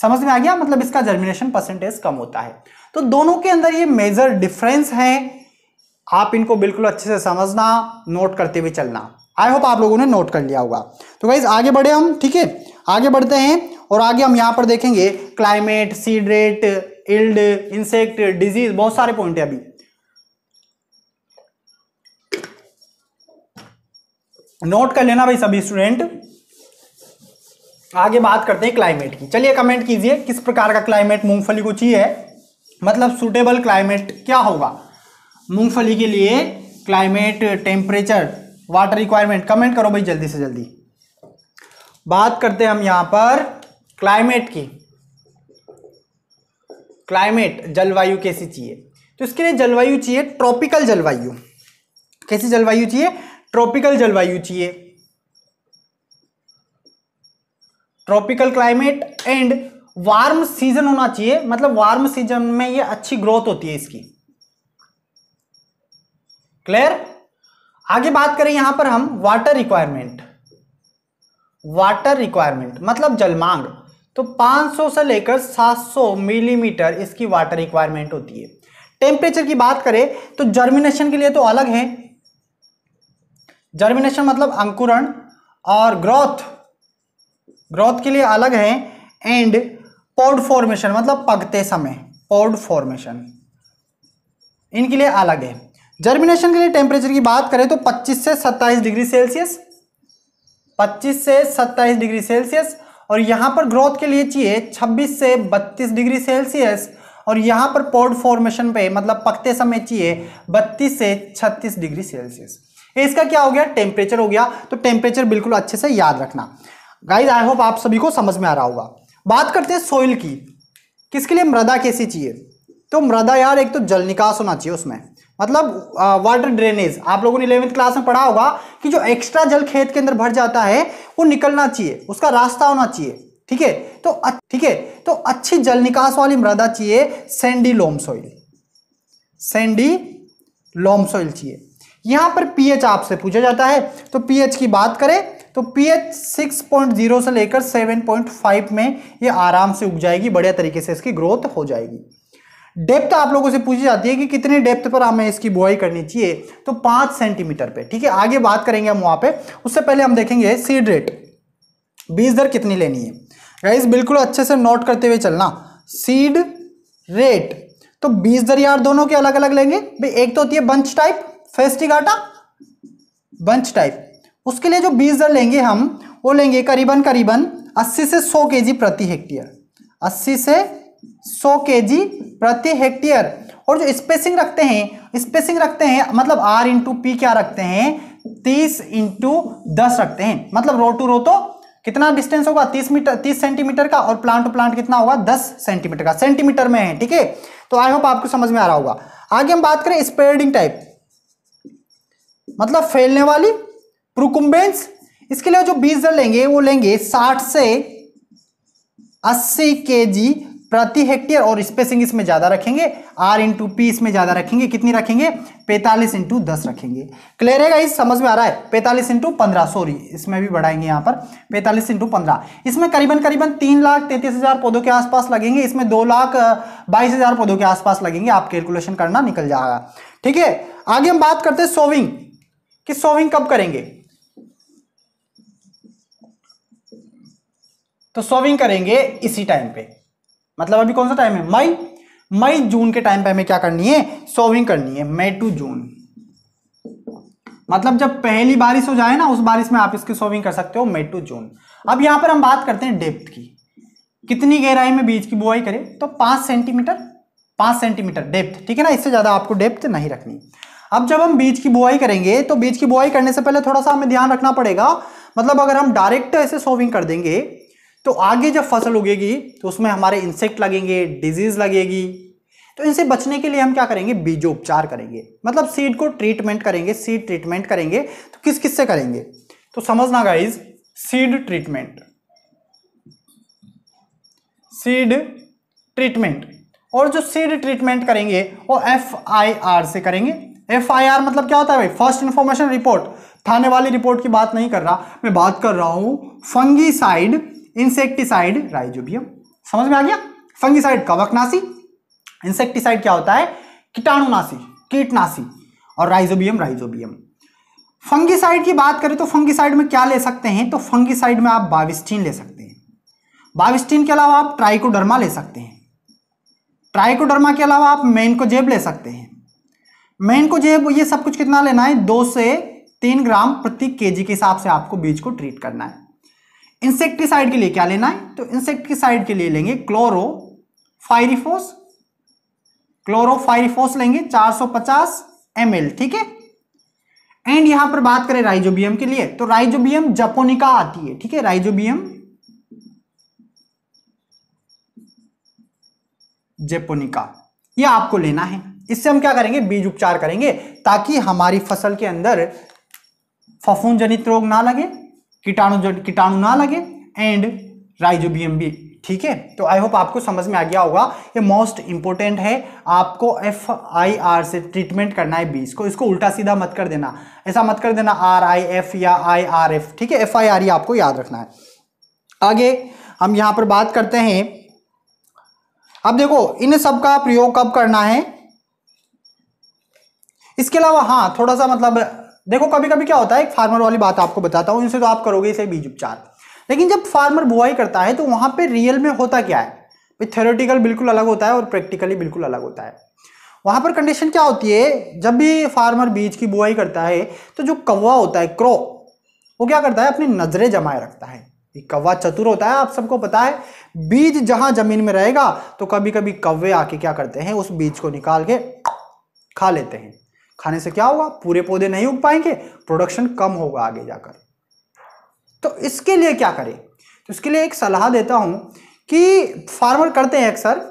समझ में आ गया मतलब इसका जर्मिनेशन परसेंटेज कम होता है तो दोनों के अंदर ये मेजर डिफरेंस है आप इनको बिल्कुल अच्छे से समझना नोट करते हुए चलना आई होप आप लोगों ने नोट कर लिया होगा तो गाइज आगे बढ़े हम ठीक है आगे बढ़ते हैं और आगे हम यहाँ पर देखेंगे climate seed rate yield insect disease बहुत सारे पॉइंट है अभी नोट कर लेना भाई सभी स्टूडेंट आगे बात करते हैं क्लाइमेट की चलिए कमेंट कीजिए किस प्रकार का क्लाइमेट मूंगफली को चाहिए मतलब सुटेबल क्लाइमेट क्या होगा मूंगफली के लिए climate temperature water requirement comment करो भाई जल्दी से जल्दी बात करते हैं हम यहाँ पर क्लाइमेट की क्लाइमेट जलवायु कैसी चाहिए तो इसके लिए जलवायु चाहिए ट्रॉपिकल जलवायु कैसी जलवायु चाहिए ट्रॉपिकल जलवायु चाहिए tropical climate and warm season होना चाहिए मतलब वार्म सीजन में ये अच्छी ग्रोथ होती है इसकी क्लियर आगे बात करें यहां पर हम वाटर रिक्वायरमेंट वाटर रिक्वायरमेंट मतलब जलमांग तो 500 से लेकर 700 मिलीमीटर इसकी वाटर रिक्वायरमेंट होती है टेम्परेचर की बात करें तो जर्मिनेशन के लिए तो अलग है जर्मिनेशन मतलब अंकुरण और ग्रोथ ग्रोथ के लिए अलग है एंड पॉड फॉर्मेशन मतलब पगते समय पॉड फॉर्मेशन इनके लिए अलग है जर्मिनेशन के लिए टेम्परेचर की बात करें तो 25 से 27 डिग्री सेल्सियस 25 से 27 डिग्री सेल्सियस और यहाँ पर ग्रोथ के लिए चाहिए 26 से 32 डिग्री सेल्सियस और यहाँ पर पोर्ड फॉर्मेशन पे मतलब पकते समय चाहिए 32 से 36 डिग्री सेल्सियस इसका क्या हो गया टेम्परेचर हो गया तो टेम्परेचर बिल्कुल अच्छे से याद रखना गाइज आई होप आप सभी को समझ में आ रहा होगा बात करते हैं सोइल की किसके लिए मृदा कैसी चाहिए तो मृदा यार एक तो जल निकास होना चाहिए उसमें मतलब वाटर ड्रेनेज आप लोगों ने इलेवेंथ क्लास में पढ़ा होगा कि जो एक्स्ट्रा जल खेत के अंदर भर जाता है वो निकलना चाहिए उसका रास्ता होना चाहिए ठीक है तो ठीक है तो अच्छी जल निकास वाली मृदा चाहिए sandy loam soil sandy loam soil चाहिए यहां पर पीएच आपसे पूछा जाता है तो पीएच की बात करें तो पीएच 6.0 से लेकर 7.5 में ये आराम से उग जाएगी बढ़िया तरीके से इसकी ग्रोथ हो जाएगी डेप्थ आप लोगों से पूछी जाती है कि कितने डेप्थ पर हमें इसकी बुआई करनी चाहिए तो पांच सेंटीमीटर पे ठीक है आगे बात करेंगे हम वहां पे उससे पहले हम देखेंगे सीड रेट बीज दर कितनी लेनी है गाइस बिल्कुल अच्छे से नोट करते हुए चलना सीड रेट तो बीज दर यार दोनों के अलग अलग लेंगे भाई एक तो होती है bunch type fastigiata bunch type उसके लिए जो बीज दर लेंगे हम वो लेंगे करीबन करीबन अस्सी से सौ के प्रति हेक्टेयर अस्सी से सौ के जी प्रति हेक्टेयर और जो स्पेसिंग रखते हैं स्पेसिंग रखते हैं मतलब आर इंटू पी क्या रखते हैं तीस इंटू दस रखते हैं मतलब रो टू रो तो कितना डिस्टेंस होगा तीस मीटर तीस सेंटीमीटर का और प्लांट टू प्लांट कितना होगा दस सेंटीमीटर का सेंटीमीटर में है ठीक है तो आई होप आपको समझ में आ रहा होगा आगे हम बात करें स्प्रेडिंग टाइप मतलब फैलने वाली प्रुकुम्बेंस इसके लिए जो बीज लेंगे वो लेंगे साठ से अस्सी के जी प्रति हेक्टेयर और स्पेसिंग इसमें ज़्यादा रखेंगे आर इंटू पी इसमें ज़्यादा रखेंगे कितनी रखेंगे पैंतालीस इंटू दस रखेंगे क्लियर है गाइस समझ में आ रहा है पैंतालीस इंटू पंद्रह सॉरी इसमें भी बढ़ाएंगे यहाँ पर पैंतालीस इंटू पंद्रह इसमें करीबन करीबन तीन लाख तैंतीस हज़ार पौधों के आसपास लगेंगे इसमें दो लाख बाईस हज़ार पौधों के आसपास लगेंगे आप कैलकुलेशन करना निकल जाएगा ठीक है आगे हम बात करते हैं सोविंग कि सोविंग कब करेंगे तो सोविंग करेंगे इसी टाइम पे मतलब अभी कौन सा टाइम है मई मई जून के टाइम पे हमें क्या करनी है सोविंग करनी है मई टू जून मतलब जब पहली बारिश हो जाए ना उस बारिश में आप इसकी सोविंग कर सकते हो मई टू जून अब यहां पर हम बात करते हैं डेप्थ की कितनी गहराई में बीज की बुआई करें तो पांच सेंटीमीटर पांच सेंटीमीटर डेप्थ ठीक है ना इससे ज़्यादा आपको डेप्थ नहीं रखनी अब जब हम बीज की बुआई करेंगे तो बीज की बुआई करने से पहले थोड़ा सा हमें ध्यान रखना पड़ेगा मतलब अगर हम डायरेक्ट ऐसे सोविंग कर देंगे तो आगे जब फसल उगेगी तो उसमें हमारे इंसेक्ट लगेंगे डिजीज लगेगी तो इनसे बचने के लिए हम क्या करेंगे बीजोपचार करेंगे मतलब सीड को ट्रीटमेंट करेंगे सीड ट्रीटमेंट करेंगे तो किस किस से करेंगे तो समझना guys seed treatment seed treatment और जो सीड ट्रीटमेंट करेंगे वो एफ आई आर से करेंगे एफ आई आर मतलब क्या होता है भाई फर्स्ट इंफॉर्मेशन रिपोर्ट थाने वाली रिपोर्ट की बात नहीं कर रहा मैं बात कर रहा हूं फंगी साइड इंसेक्टिसाइड राइजोबियम समझ में आ गया फंगिसाइड कवकनाशी इंसेक्टिसाइड क्या होता है कीटाणुनाशी कीटनाशी और राइजोबियम राइजोबियम फंगिसाइड की बात करें तो फंगिसाइड में क्या ले सकते हैं तो फंगिसाइड में आप बाविस्टीन ले सकते हैं बाविस्टीन के अलावा आप ट्राइकोडर्मा ले सकते हैं ट्राइकोडर्मा के अलावा आप मेनकोजेब ले सकते हैं मेनकोजेब ये सब कुछ कितना लेना है दो से तीन ग्राम प्रति केजी के हिसाब से आपको बीज को ट्रीट करना है इंसेक्टिसाइड के लिए क्या लेना है तो इंसेक्टिसाइड के लिए लेंगे क्लोरो फायरिफोस क्लोरोफायरिफोस लेंगे 450 सौ ठीक है एंड यहां पर बात करें राइजोबियम के लिए तो राइजोबियम जपोनिका आती है ठीक है राइजोबियम जेपोनिका ये आपको लेना है इससे हम क्या करेंगे बीज उपचार करेंगे ताकि हमारी फसल के अंदर फफूंद जनित रोग ना लगे कीटाणु जो कीटाणु ना लगे एंड राइजोबियम भी ठीक है तो आई होप आपको समझ में आ गया होगा ये मोस्ट इंपॉर्टेंट है आपको एफ आई आर से ट्रीटमेंट करना है बीस को इसको उल्टा सीधा मत कर देना ऐसा मत कर देना आर आई एफ या आई आर एफ ठीक है एफ आई आर ही आपको याद रखना है आगे हम यहां पर बात करते हैं अब देखो इन सब का प्रयोग कब करना है इसके अलावा हाँ थोड़ा सा मतलब देखो कभी कभी क्या होता है एक फार्मर वाली बात आपको बताता हूँ इनसे तो आप करोगे इसे बीज उपचार लेकिन जब फार्मर बुआई करता है तो वहाँ पर रियल में होता क्या है भाई थेरोटिकल बिल्कुल अलग होता है और प्रैक्टिकली बिल्कुल अलग होता है वहाँ पर कंडीशन क्या होती है जब भी फार्मर बीज की बुआई करता है तो जो कौवा होता है क्रो वो क्या करता है अपनी नज़रें जमाए रखता है ये कौवा चतुर होता है आप सबको पता है बीज जहाँ ज़मीन में रहेगा तो कभी कभी कौवे आके क्या करते हैं उस बीज को निकाल के खा लेते हैं खाने से क्या होगा पूरे पौधे नहीं उग पाएंगे प्रोडक्शन कम होगा आगे जाकर तो इसके लिए क्या करें तो इसके लिए एक सलाह देता हूं कि फार्मर करते हैं अक्सर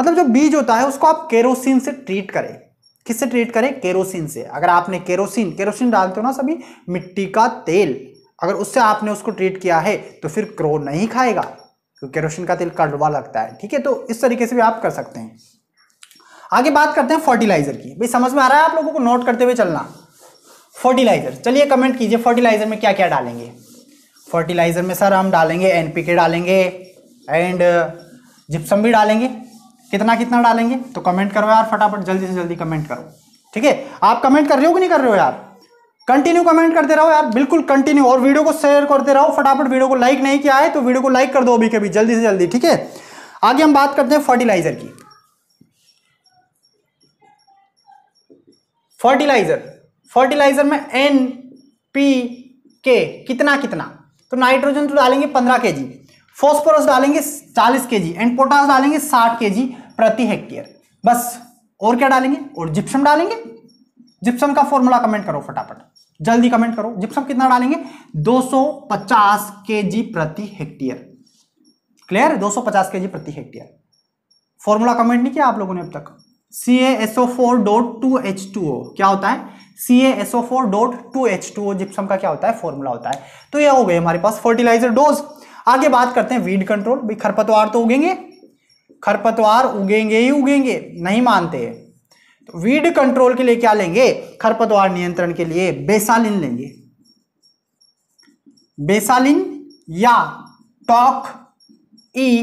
मतलब जो बीज होता है उसको आप केरोसिन से ट्रीट करें किससे ट्रीट करें केरोसिन से अगर आपने केरोसिन केरोसिन डालते हो ना सभी मिट्टी का तेल अगर उससे आपने उसको ट्रीट किया है तो फिर क्रो नहीं खाएगा क्योंकि तो केरोसिन का तेल कड़वा लगता है ठीक है तो इस तरीके से भी आप कर सकते हैं आगे बात करते हैं फर्टिलाइजर की भाई समझ में आ रहा है आप लोगों को नोट करते हुए चलना फर्टिलाइजर चलिए कमेंट कीजिए फर्टिलाइजर में क्या क्या डालेंगे फर्टिलाइजर में सर हम डालेंगे एनपीके डालेंगे एंड जिप्सम uh, भी डालेंगे कितना कितना डालेंगे तो कमेंट करो यार फटाफट जल्दी से जल्दी कमेंट करो ठीक है आप कमेंट कर रहे हो कि नहीं कर रहे हो यार कंटिन्यू कमेंट करते रहो यार बिल्कुल कंटिन्यू और वीडियो को शेयर करते रहो फटाफट वीडियो को लाइक नहीं किया है तो वीडियो को लाइक कर दो अभी कभी जल्दी से जल्दी ठीक है आगे हम बात करते हैं फर्टिलाइजर की फर्टिलाइजर फर्टिलाइजर में एन पी के कितना कितना तो नाइट्रोजन तो डालेंगे पंद्रह के जी फॉस्फोरस डालेंगे चालीस के जी एंड पोटास डालेंगे साठ के जी प्रति हेक्टेयर बस और क्या डालेंगे और जिप्सम डालेंगे जिप्सम का फॉर्मूला कमेंट करो फटाफट जल्दी कमेंट करो जिप्सम कितना डालेंगे 250 जी प्रति हेक्टेयर क्लियर 250 जी प्रति हेक्टेयर फॉर्मूला कमेंट नहीं किया आप लोगों ने अब तक C S O four dot two H two O क्या होता है C S O four dot two H two O gypsum का क्या होता है फॉर्मूला होता है तो ये हो गए हमारे पास फर्टिलाइजर डोज आगे बात करते हैं वीड कंट्रोल भाई खरपतवार तो उगेंगे खरपतवार उगेंगे ही उगेंगे नहीं मानते तो वीड कंट्रोल के लिए क्या लेंगे खरपतवार नियंत्रण के लिए बेसालिन लेंगे बेसालिन या Tok E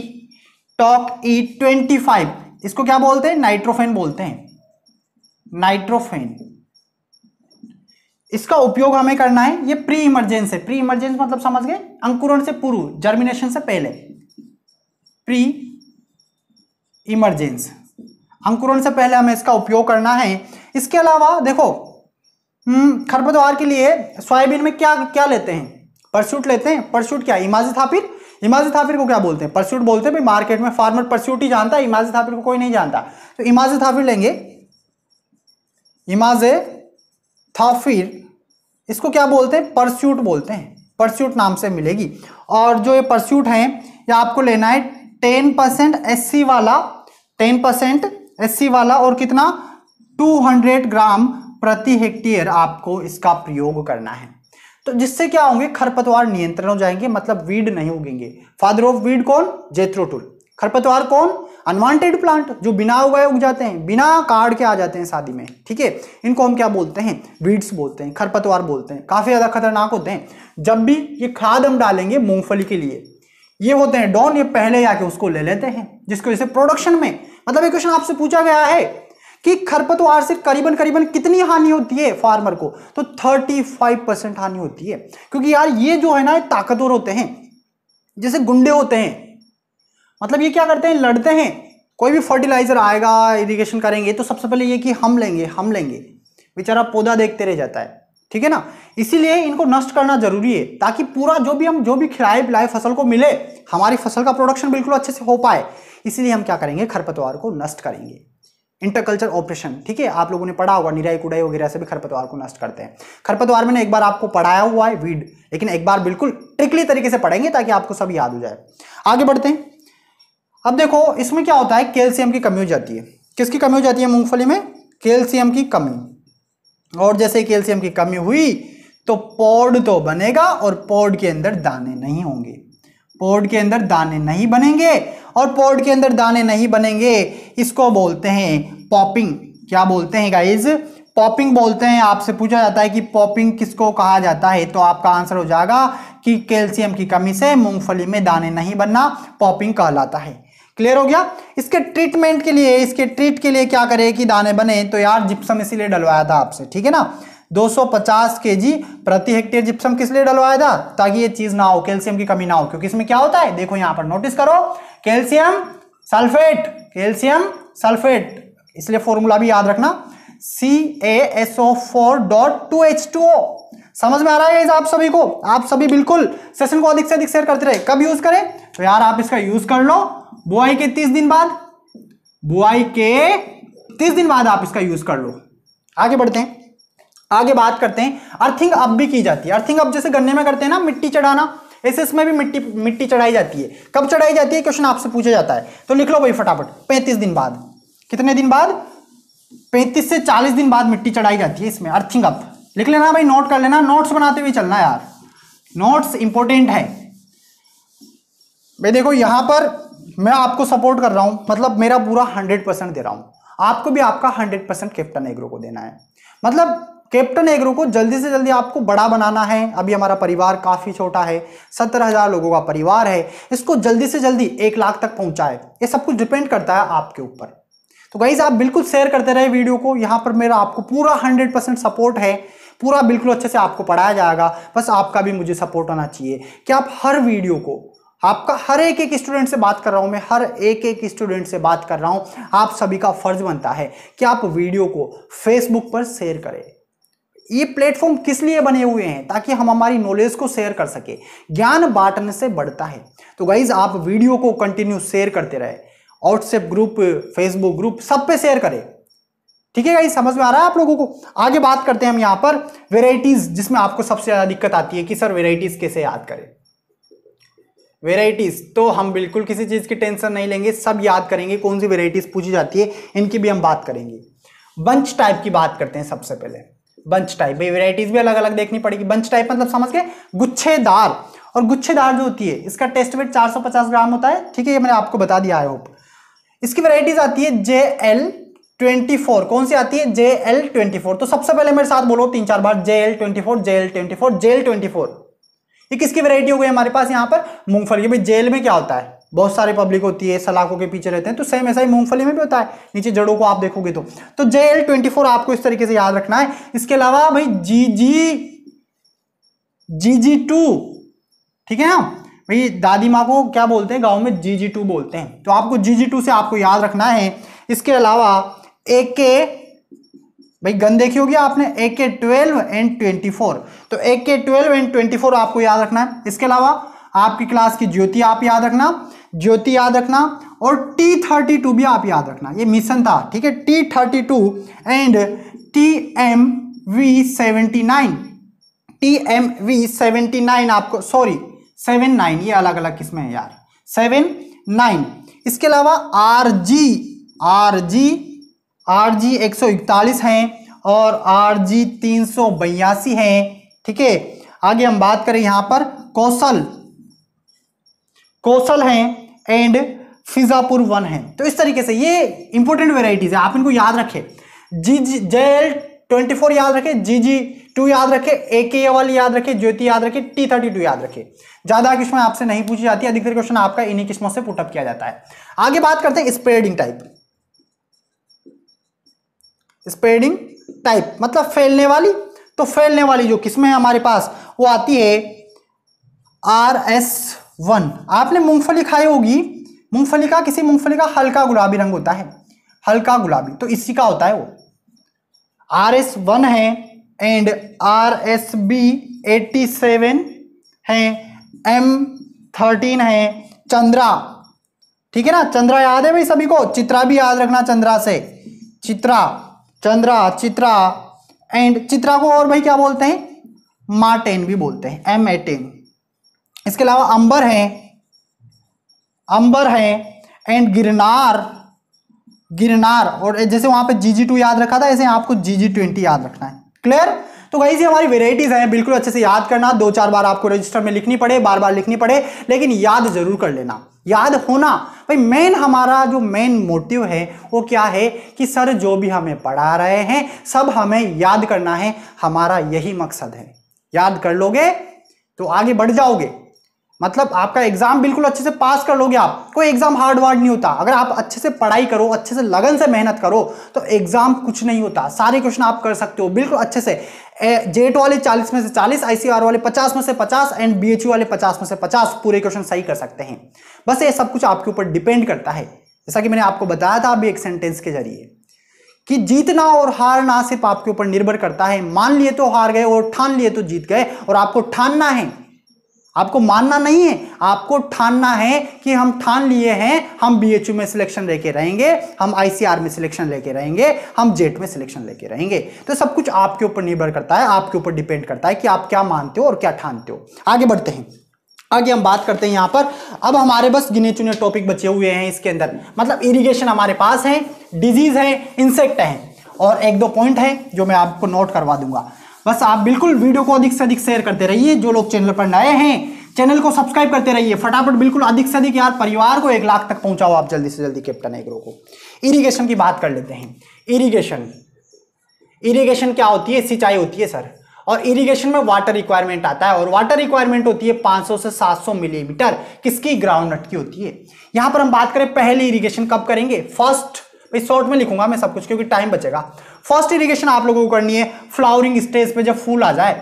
Tok E twenty five इसको क्या बोलते हैं नाइट्रोफेन बोलते हैं नाइट्रोफेन इसका उपयोग हमें करना है ये प्री इमरजेंस है प्री इमरजेंस मतलब समझ गए अंकुरण से पूर्व जर्मिनेशन से पहले प्री इमरजेंस अंकुरण से पहले हमें इसका उपयोग करना है इसके अलावा देखो हम्म, खरपतवार के लिए सोयाबीन में क्या क्या लेते हैं परसूट लेते हैं परसूट क्या इमाजिथापिर इमाजी थाफिर को क्या बोलते हैं परस्यूट बोलते हैं भाई मार्केट में फार्मर परस्यूट ही जानता है इमाजी थाफिर को कोई नहीं जानता तो इमाजी थाफिर लेंगे इमाज थाफिर इसको क्या बोलते हैं परस्यूट बोलते हैं परस्यूट नाम से मिलेगी और जो ये परस्यूट हैं ये आपको लेना है टेन परसेंट एस वाला टेन परसेंट एस वाला और कितना हंड्रेड ग्राम प्रति हेक्टेयर आपको इसका प्रयोग करना है तो जिससे क्या होंगे खरपतवार नियंत्रण हो जाएंगे मतलब वीड नहीं उगेंगे फादर ऑफ वीड कौन जेथ्रोटुल खरपतवार कौन अनवांटेड प्लांट जो बिना उगाए उग जाते हैं बिना काट के आ जाते हैं शादी में ठीक है इनको हम क्या बोलते हैं वीड्स बोलते हैं खरपतवार बोलते हैं काफ़ी ज़्यादा खतरनाक होते हैं जब भी ये खाद हम डालेंगे मूंगफली के लिए ये होते हैं डॉन ये पहले आके उसको ले लेते हैं जिसकी वजह से प्रोडक्शन में मतलब ये क्वेश्चन आपसे पूछा गया है कि खरपतवार से करीबन करीबन कितनी हानि होती है फार्मर को तो 35 परसेंट हानि होती है क्योंकि यार ये जो है ना ताकतवर होते हैं जैसे गुंडे होते हैं मतलब ये क्या करते हैं लड़ते हैं कोई भी फर्टिलाइजर आएगा इरीगेशन करेंगे तो सबसे पहले ये कि हम लेंगे हम लेंगे बेचारा पौधा देखते रह जाता है ठीक है ना इसीलिए इनको नष्ट करना जरूरी है ताकि पूरा जो भी हम जो भी खिलाए पिलाए फसल को मिले हमारी फसल का प्रोडक्शन बिल्कुल अच्छे से हो पाए इसीलिए हम क्या करेंगे खरपतवार को नष्ट करेंगे इंटरकल्चर ऑपरेशन ठीक है आप लोगों ने पढ़ा होगा निराई कुड़ाई वगैरह से भी खरपतवार को नष्ट करते हैं खरपतवार मैंने एक बार आपको पढ़ाया हुआ है वीड लेकिन एक बार बिल्कुल ट्रिकली तरीके से पढ़ेंगे ताकि आपको सब याद हो जाए आगे बढ़ते हैं अब देखो इसमें क्या होता है कैल्शियम की कमी हो जाती है किसकी कमी हो जाती है मूंगफली में कैल्शियम की कमी और जैसे कैल्शियम की कमी हुई तो पौड तो बनेगा और पौड के अंदर दाने नहीं होंगे पोर्ड के अंदर दाने नहीं बनेंगे और पोर्ड के अंदर दाने नहीं बनेंगे इसको बोलते हैं पॉपिंग क्या बोलते हैं गाइज पॉपिंग बोलते हैं आपसे पूछा जाता है कि पॉपिंग किसको कहा जाता है तो आपका आंसर हो जाएगा कि कैल्शियम की कमी से मूंगफली में दाने नहीं बनना पॉपिंग कहलाता है क्लियर हो गया इसके ट्रीटमेंट के लिए इसके ट्रीट के लिए क्या करें कि दाने बने तो यार जिप्सम इसीलिए डलवाया था आपसे ठीक है ना 250 केजी प्रति हेक्टेयर जिप्सम किस लिए डलवाया था ताकि ये चीज ना हो कैल्शियम की कमी ना हो क्योंकि इसमें क्या होता है देखो यहां पर नोटिस करो कैल्शियम सल्फेट कैल्शियम सल्फेट इसलिए फॉर्मूला भी याद रखना C A S O four dot two H two O समझ में आ रहा है आप सभी को आप सभी बिल्कुल सेशन को अधिक से अधिक शेयर करते रहे कब यूज करें तो यार आप इसका यूज कर लो बुआई के तीस दिन बाद बुआई के तीस दिन बाद आप इसका यूज कर लो आगे बढ़ते हैं आगे बात करते हैं अर्थिंग अब भी की जाती है अर्थिंग अब जैसे गन्ने में करते हैं ना मिट्टी चढ़ाना ऐसे इसमें भी मिट्टी मिट्टी चढ़ाई जाती है कब चढ़ाई जाती है क्वेश्चन आपसे पूछा जाता है तो लिख लो भाई फटाफट पैंतीस दिन बाद कितने दिन बाद पैंतीस से चालीस दिन बाद मिट्टी चढ़ाई जाती है इसमें अर्थिंग अप लिख लेना भाई नोट कर लेना नोट्स बनाते हुए चलना यार नोट्स इंपॉर्टेंट है भाई देखो यहां पर मैं आपको सपोर्ट कर रहा हूं मतलब मेरा पूरा हंड्रेड परसेंट दे रहा हूं आपको भी आपका हंड्रेड परसेंट कैप्टन एग्रो को देना है मतलब कैप्टन एग्रो को जल्दी से जल्दी आपको बड़ा बनाना है अभी हमारा परिवार काफ़ी छोटा है सत्तर हज़ार लोगों का परिवार है इसको जल्दी से जल्दी एक लाख तक पहुंचाए ये सब कुछ डिपेंड करता है आपके ऊपर तो गाइज़ आप बिल्कुल शेयर करते रहे वीडियो को यहाँ पर मेरा आपको पूरा हंड्रेड परसेंट सपोर्ट है पूरा बिल्कुल अच्छे से आपको पढ़ाया जाएगा बस आपका भी मुझे सपोर्ट होना चाहिए कि आप हर वीडियो को आपका हर एक एक स्टूडेंट से बात कर रहा हूँ मैं हर एक एक स्टूडेंट से बात कर रहा हूं आप सभी का फर्ज बनता है कि आप वीडियो को फेसबुक पर शेयर करें ये प्लेटफॉर्म किस लिए बने हुए हैं ताकि हम हमारी नॉलेज को शेयर कर सके ज्ञान बांटने से बढ़ता है तो गाइज आप वीडियो को कंटिन्यू शेयर करते रहे व्हाट्सएप ग्रुप फेसबुक ग्रुप सब पे शेयर करें ठीक है गाइज समझ में आ रहा है आप लोगों को आगे बात करते हैं हम यहां पर वेराइटीज जिसमें आपको सबसे ज़्यादा दिक्कत आती है कि सर वेराइटीज कैसे याद करें वेराइटीज तो हम बिल्कुल किसी चीज़ की टेंशन नहीं लेंगे सब याद करेंगे कौन सी वेराइटीज पूछी जाती है इनकी भी हम बात करेंगे बंच टाइप की बात करते हैं सबसे पहले बंच टाइप भाई वेराइटीज भी अलग अलग देखनी पड़ेगी बंच टाइप मतलब समझ के गुच्छेदार और गुच्छेदार जो होती है इसका टेस्ट वेट 450 ग्राम होता है ठीक है ये मैंने आपको बता दिया आई होप इसकी वेराइटीज आती है जे एल ट्वेंटी फोर कौन सी आती है जे एल ट्वेंटी फोर तो सबसे पहले मेरे साथ बोलो तीन चार बार J L twenty four J L twenty four J L twenty four ये किसकी वेराइटी हो गई हमारे पास यहाँ पर मूंगफली भाई जेल में क्या होता है बहुत सारे पब्लिक होती है सलाखों के पीछे रहते हैं तो सेम ऐसा ही मूंगफली में भी होता है नीचे जड़ों को आप देखोगे तो तो जे एल ट्वेंटी फोर आपको इस तरीके से याद रखना है इसके अलावा भाई जी जी जी जी टू ठीक है ना भाई दादी माँ को क्या बोलते हैं गांव में जी जी टू बोलते हैं तो आपको जी जी टू से आपको याद रखना है इसके अलावा ए के भाई गन देखी होगी आपने ए के ट्वेल्व एंड ट्वेंटी फोर तो ए के ट्वेल्व एंड ट्वेंटी फोर आपको याद रखना है इसके अलावा आपकी क्लास की ज्योति आप याद रखना ज्योति याद रखना और टी थर्टी टू भी आप याद रखना ये मिशन था ठीक है T thirty two and T M V seventy nine T M V seventy nine आपको सॉरी सेवन नाइन ये अलग अलग किस्में हैं यार सेवन नाइन इसके अलावा R G R G R G एक सौ इकतालीस हैं और आर जी तीन सौ बयासी हैं ठीक है आगे हम बात करें यहाँ पर कौशल कौशल हैं एंड फिजापुर वन है तो इस तरीके से ये इंपॉर्टेंट वेराइटीज़ है आप इनको याद रखें G G J L twenty four याद रखें जी जी टू याद रखें ए के वाली याद रखें ज्योति याद रखें टी थर्टी टू याद रखें ज़्यादा क्वेश्चन आपसे नहीं पूछी जाती अधिकतर क्वेश्चन आपका इन्हीं किस्मों से पुटअप किया जाता है आगे बात करते हैं स्प्रेडिंग टाइप स्प्रेडिंग टाइप मतलब फैलने वाली तो फैलने वाली जो किस्में हमारे पास वो आती है आर एस वन आपने मूंगफली खाई होगी मूंगफली का किसी मूंगफली का हल्का गुलाबी रंग होता है हल्का गुलाबी तो इसी का होता है वो आर एस वन है and R S B eighty seven है एम थर्टीन है चंद्रा ठीक है ना चंद्रा याद है भाई सभी को चित्रा भी याद रखना चंद्रा से चित्रा चंद्रा चित्रा एंड चित्रा को और भाई क्या बोलते हैं मार्टेन भी बोलते हैं एम एटेन इसके अलावा अंबर हैं अंबर हैं एंड गिरनार गिरनार और जैसे वहाँ पे जी जी टू याद रखा था ऐसे आपको जी जी ट्वेंटी याद रखना है क्लियर तो वही से हमारी वेराइटीज़ हैं बिल्कुल अच्छे से याद करना दो चार बार आपको रजिस्टर में लिखनी पड़े बार बार लिखनी पड़े लेकिन याद ज़रूर कर लेना याद होना भाई मेन हमारा जो मेन मोटिव है वो क्या है कि सर जो भी हमें पढ़ा रहे हैं सब हमें याद करना है हमारा यही मकसद है याद कर लोगे तो आगे बढ़ जाओगे मतलब आपका एग्जाम बिल्कुल अच्छे से पास कर लोगे आप कोई एग्जाम हार्ड वार्ड नहीं होता अगर आप अच्छे से पढ़ाई करो अच्छे से लगन से मेहनत करो तो एग्जाम कुछ नहीं होता सारे क्वेश्चन आप कर सकते हो बिल्कुल अच्छे से जेट वाले 40 में से 40 आईसीआर वाले 50 में से 50 एंड बी वाले 50 में से 50 पूरे क्वेश्चन सही कर सकते हैं बस ये सब कुछ आपके ऊपर डिपेंड करता है जैसा कि मैंने आपको बताया था अभी एक सेंटेंस के जरिए कि जीतना और हारना सिर्फ आपके ऊपर निर्भर करता है मान लिए तो हार गए और ठान लिए तो जीत गए और आपको ठानना है आपको मानना नहीं है आपको ठानना है कि हम ठान लिए हैं हम यू में सिलेक्शन लेके रहेंगे हम आर में सिलेक्शन लेके रहेंगे हम जेट e में सिलेक्शन लेके रहेंगे तो सब कुछ आपके ऊपर निर्भर करता है आपके ऊपर डिपेंड करता है कि आप क्या मानते हो और क्या ठानते हो आगे बढ़ते हैं आगे हम बात करते हैं यहाँ पर अब हमारे बस गिने चुने टॉपिक बचे हुए हैं इसके अंदर मतलब इरीगेशन हमारे पास है डिजीज है इंसेक्ट है और एक दो पॉइंट है जो मैं आपको नोट करवा दूंगा बस आप बिल्कुल वीडियो को अधिक से अधिक शेयर करते रहिए जो लोग चैनल पर नए हैं चैनल को सब्सक्राइब करते रहिए फटाफट बिल्कुल अधिक से अधिक यार परिवार को एक लाख तक पहुंचाओ आप जल्दी से जल्दी कैप्टन एग्रो को इरिगेशन की बात कर लेते हैं इरिगेशन इरिगेशन क्या होती है सिंचाई होती है सर और इरिगेशन में वाटर रिक्वायरमेंट आता है और वाटर रिक्वायरमेंट होती है 500 से 700 मिलीमीटर किसकी ग्राउंड नट की होती है यहां पर हम बात करें पहले इरिगेशन कब करेंगे फर्स्ट शॉर्ट में लिखूंगा मैं सब कुछ क्योंकि टाइम बचेगा फर्स्ट इरिगेशन आप लोगों को करनी है फ्लावरिंग स्टेज पे जब फूल आ जाए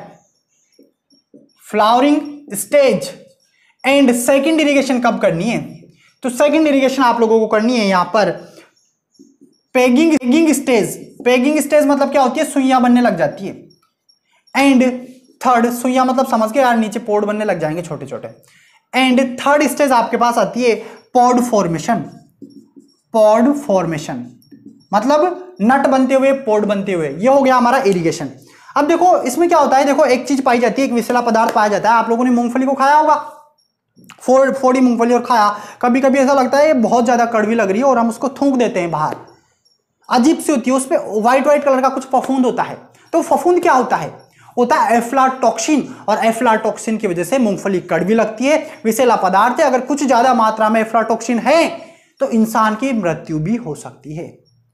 flowering stage and second irrigation कब करनी है तो सेकेंड इरिगेशन आप लोगों को करनी है यहां पर pegging pegging stage pegging stage मतलब क्या होती है सुइया बनने लग जाती है एंड थर्ड सुइया मतलब समझ के यार नीचे पोड बनने लग जाएंगे छोटे छोटे एंड थर्ड स्टेज आपके पास आती है पॉड फॉर्मेशन पॉड फॉर्मेशन मतलब नट बनते हुए पोर्ट बनते हुए ये हो गया हमारा इरिगेशन अब देखो इसमें क्या होता है देखो एक चीज पाई जाती है एक विशेला पदार्थ पाया जाता है आप लोगों ने मूंगफली को खाया होगा फोड़ फोड़ी मूंगफली और खाया कभी कभी ऐसा लगता है ये बहुत ज़्यादा कड़वी लग रही है और हम उसको थूक देते हैं बाहर अजीब सी होती है उस पर व्हाइट व्हाइट कलर का कुछ फफूंद होता है तो फफूंद क्या होता है होता है एफ्लाटॉक्सिन और एफ्लाटॉक्सिन की वजह से मूंगफली कड़वी लगती है विशेला पदार्थ है अगर कुछ ज़्यादा मात्रा में एफ्लाटॉक्सिन है तो इंसान की मृत्यु भी हो सकती है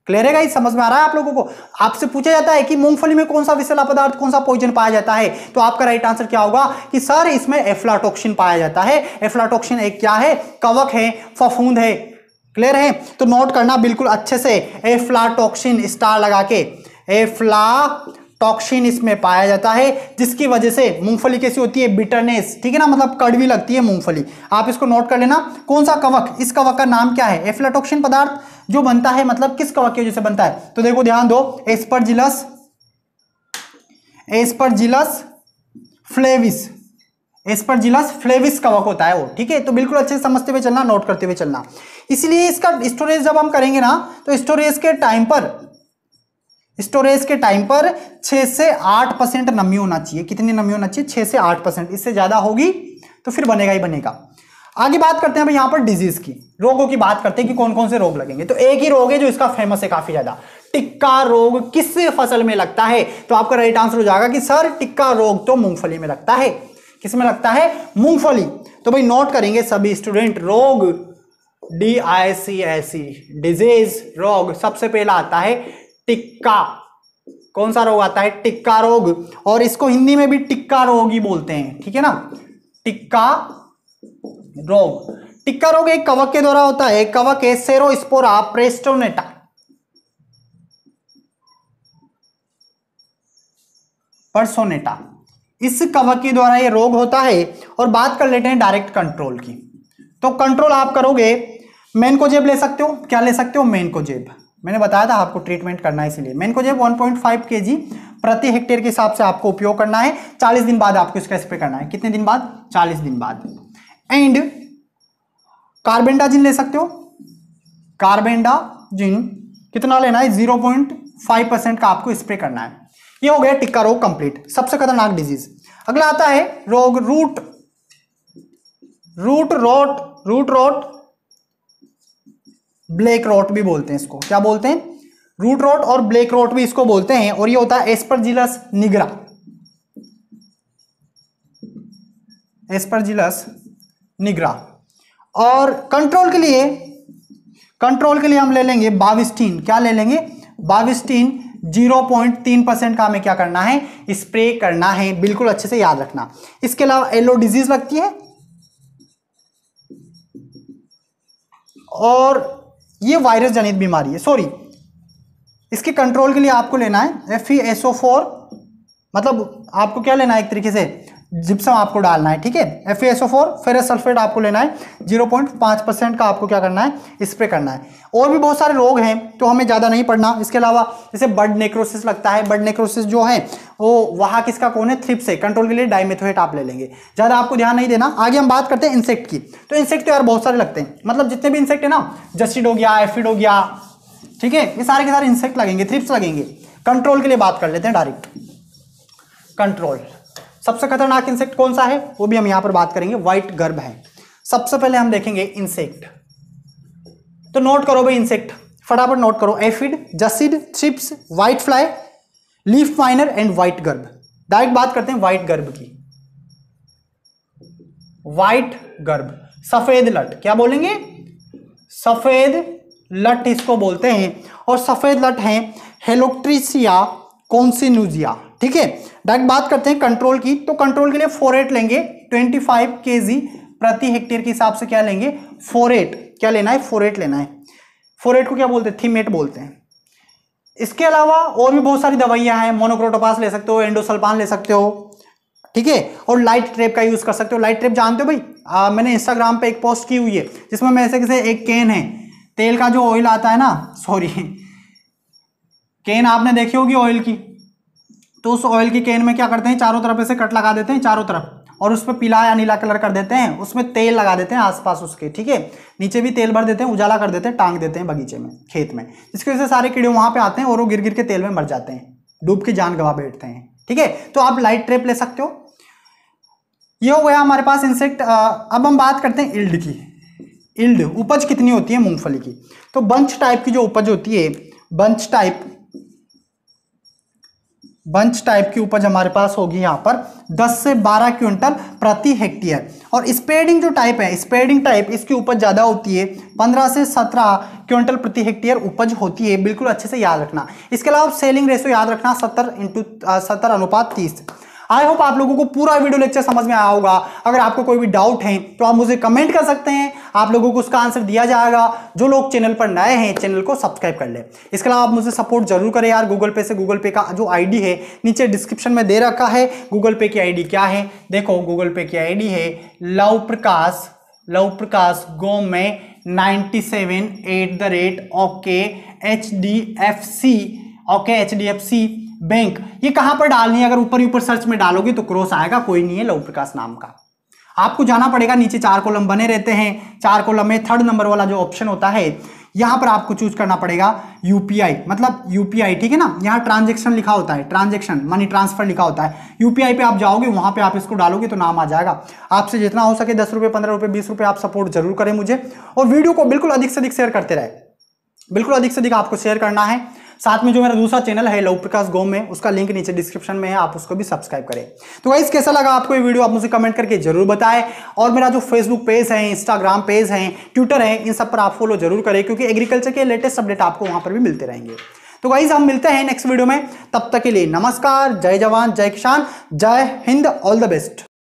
क्लियर है समझ में आ रहा है आप लोगों को आपसे पूछा जाता है कि मूंगफली में कौन सा विषला पदार्थ कौन सा पॉइजन पाया जाता है तो आपका राइट आंसर क्या होगा कि सर इसमें एफ्लाटोक्सिन पाया जाता है एफ्लाटोक्सिन एक क्या है कवक है फफूंद है क्लियर है तो नोट करना बिल्कुल अच्छे से एफ्लाटोक्सिन स्टार लगा के एफ्ला टॉक्सिन इसमें पाया जाता है जिसकी वजह से मूंगफली कैसी होती है बिटरनेस ठीक है ना मतलब कड़वी लगती है मूंगफली आप इसको नोट कर लेना कौन सा कवक इस कवक का नाम क्या है एफ्लाटोक्सिन पदार्थ जो बनता है मतलब किस कवक की वजह से बनता है तो देखो ध्यान दो Aspergillus Aspergillus flavus Aspergillus flavus कवक होता है वो ठीक है तो बिल्कुल अच्छे से समझते हुए चलना नोट करते हुए चलना इसलिए इसका स्टोरेज जब हम करेंगे ना तो स्टोरेज के टाइम पर स्टोरेज के टाइम पर छह से आठ परसेंट नमी होना चाहिए कितनी नमी होना चाहिए छह से आठ परसेंट इससे ज़्यादा होगी तो फिर बनेगा ही बनेगा आगे बात करते हैं भाई यहाँ पर डिजीज की रोगों की बात करते हैं कि कौन कौन से रोग लगेंगे तो एक ही रोग है जो इसका फेमस है काफी ज्यादा टिक्का रोग किस फसल में लगता है तो आपका राइट आंसर हो जाएगा कि सर टिक्का रोग तो मूंगफली में लगता है किस में लगता है मूंगफली तो भाई नोट करेंगे सभी स्टूडेंट रोग D I C S C disease रोग सबसे पहला आता है टिक्का कौन सा रोग आता है टिक्का रोग और इसको हिंदी में भी टिक्का रोग ही बोलते हैं ठीक है ना टिक्का रोग टिक्का रोग एक कवक के द्वारा होता है कवक है स्पोरा प्रेस्टोनेटा परसोनेटा इस कवक के द्वारा ये रोग होता है और बात कर लेते हैं डायरेक्ट कंट्रोल की तो कंट्रोल आप करोगे मेन को जेब ले सकते हो क्या ले सकते हो मेन को जेब मैंने बताया था आपको ट्रीटमेंट करना है इसलिए मैं इनको जो है वन पॉइंट फाइव के जी प्रति हेक्टेयर के हिसाब से आपको उपयोग करना है चालीस दिन बाद आपको इसका स्प्रे करना है कितने दिन बाद चालीस दिन बाद एंड कार्बेंडाजिन ले सकते हो कार्बेंडाजिन कितना लेना है जीरो पॉइंट फाइव परसेंट का आपको स्प्रे करना है ये हो गया टिक्का रोग कंप्लीट सबसे खतरनाक डिजीज अगला आता है रोग root root rot root rot black rot भी बोलते हैं इसको क्या बोलते हैं रूट रॉट और ब्लैक रॉट भी इसको बोलते हैं और ये होता है एस्परजिलस निगरा एस्परजिलस निगरा और कंट्रोल के लिए कंट्रोल के लिए हम ले लेंगे बाविस्टीन क्या ले लेंगे बाविस्टीन 0.3 परसेंट का हमें क्या करना है स्प्रे करना है बिल्कुल अच्छे से याद रखना इसके अलावा एलो डिजीज लगती है और ये वायरस जनित बीमारी है सॉरी इसके कंट्रोल के लिए आपको लेना है एफ ई फोर मतलब आपको क्या लेना है एक तरीके से जिप्सम आपको डालना है ठीक है F S O four ferrous sulphate आपको लेना है जीरो पॉइंट पाँच परसेंट का आपको क्या करना है स्प्रे करना है और भी बहुत सारे रोग हैं तो हमें ज़्यादा नहीं पढ़ना इसके अलावा जैसे बर्ड नेक्रोसिस लगता है बर्ड नेक्रोसिस जो है वो वहाँ किसका कौन है थ्रिप्स है कंट्रोल के लिए डायमेथोहेट आप ले लेंगे ज़्यादा आपको ध्यान नहीं देना आगे हम बात करते हैं इंसेक्ट की तो इंसेक्ट तो यार बहुत सारे लगते हैं मतलब जितने भी इंसेक्ट है ना जस्टिड हो गया एफिड हो गया ठीक है ये सारे के सारे इंसेक्ट लगेंगे थ्रिप्स लगेंगे कंट्रोल के लिए बात कर लेते हैं डायरेक्ट कंट्रोल सबसे खतरनाक इंसेक्ट कौन सा है वो भी हम यहां पर बात करेंगे व्हाइट गर्भ है सबसे पहले हम देखेंगे इंसेक्ट तो नोट करो भाई इंसेक्ट फटाफट नोट करो aphid jassid thrips white fly leaf miner and white grub direct बात करते हैं व्हाइट गर्भ की व्हाइट गर्भ सफेद लट क्या बोलेंगे सफेद लट इसको बोलते हैं और सफेद लट है हेलोक्ट्रीसिया कॉन्सिनूजिया ठीक है डायरेक्ट बात करते हैं कंट्रोल की तो कंट्रोल के लिए फोरेट लेंगे ट्वेंटी फाइव के जी प्रति हेक्टेयर के हिसाब से क्या लेंगे फोरेट क्या लेना है फोरेट लेना है फोरेट को क्या बोलते हैं थीमेट बोलते हैं इसके अलावा और भी बहुत सारी दवाइयाँ हैं मोनोक्रोटोपास ले सकते हो एंडोसल्पान ले सकते हो ठीक है और लाइट ट्रेप का यूज़ कर सकते हो लाइट ट्रेप जानते हो भाई आ, मैंने इंस्टाग्राम पे एक पोस्ट की हुई है जिसमें मैं ऐसे किसी एक केन है तेल का जो ऑयल आता है ना सॉरी केन *laughs* आपने देखी होगी ऑयल की तो उस ऑयल की कैन में क्या करते हैं चारों तरफ ऐसे कट लगा देते हैं चारों तरफ और उस पर पीला या नीला कलर कर देते हैं उसमें तेल लगा देते हैं आसपास उसके ठीक है नीचे भी तेल भर देते हैं उजाला कर देते हैं टांग देते हैं बगीचे में खेत में जिसकी वजह से सारे कीड़े वहाँ पे आते हैं और वो गिर गिर के तेल में मर जाते हैं डूब के जान गवा बैठते हैं ठीक है तो आप लाइट ट्रेप ले सकते हो ये हो गया हमारे पास इंसेक्ट अब हम बात करते हैं इल्ड की इल्ड उपज कितनी होती है मूंगफली की तो बंच टाइप की जो उपज होती है बंच टाइप बंच टाइप की उपज हमारे पास होगी यहाँ पर 10 से 12 क्विंटल प्रति हेक्टेयर और स्पेडिंग जो टाइप है स्पेडिंग टाइप इसकी उपज ज़्यादा होती है 15 से 17 क्विंटल प्रति हेक्टेयर उपज होती है बिल्कुल अच्छे से याद रखना इसके अलावा सेलिंग रेसो याद रखना सत्तर इंटू सत्तर अनुपात तीस आई होप आप लोगों को पूरा वीडियो लेक्चर समझ में आया होगा अगर आपको कोई भी डाउट है तो आप मुझे कमेंट कर सकते हैं आप लोगों को उसका आंसर दिया जाएगा जो लोग चैनल पर नए हैं चैनल को सब्सक्राइब कर ले इसके अलावा आप मुझे सपोर्ट जरूर करें यार गूगल पे से गूगल पे का जो आईडी है नीचे डिस्क्रिप्शन में दे रखा है गूगल पे की आईडी क्या है देखो गूगल पे की आईडी है लव प्रकाश लव प्रकाश गो में ninety seven at the rate okay H D F C okay H D F C bank ये कहाँ पर डालनी है अगर ऊपर ऊपर सर्च में डालोगे तो क्रॉस आएगा कोई नहीं है लव प्रकाश नाम का आपको जाना पड़ेगा नीचे चार कॉलम बने रहते हैं चार कॉलम में थर्ड नंबर वाला जो ऑप्शन होता है यहाँ पर आपको चूज करना पड़ेगा यूपीआई मतलब यूपीआई ठीक है ना यहाँ ट्रांजेक्शन लिखा होता है ट्रांजेक्शन मनी ट्रांसफर लिखा होता है यूपीआई पे आप जाओगे वहाँ पे आप इसको डालोगे तो नाम आ जाएगा आपसे जितना हो सके दस रुपये पंद्रह रुपये बीस रुपये आप सपोर्ट जरूर करें मुझे और वीडियो को बिल्कुल अधिक से अधिक शेयर करते रहे बिल्कुल अधिक से अधिक आपको शेयर करना है साथ में जो मेरा दूसरा चैनल है लव प्रकाश गोम में उसका लिंक नीचे डिस्क्रिप्शन में है आप उसको भी सब्सक्राइब करें तो वाइस कैसा लगा आपको ये वीडियो आप मुझे कमेंट करके जरूर बताएं और मेरा जो फेसबुक पेज है इंस्टाग्राम पेज है ट्विटर है इन सब पर आप फॉलो जरूर करें क्योंकि एग्रीकल्चर के लेटेस्ट अपडेट आपको वहाँ पर भी मिलते रहेंगे तो वाइज हम मिलते हैं नेक्स्ट वीडियो में तब तक के लिए नमस्कार जय जवान जय किसान जय हिंद ऑल द बेस्ट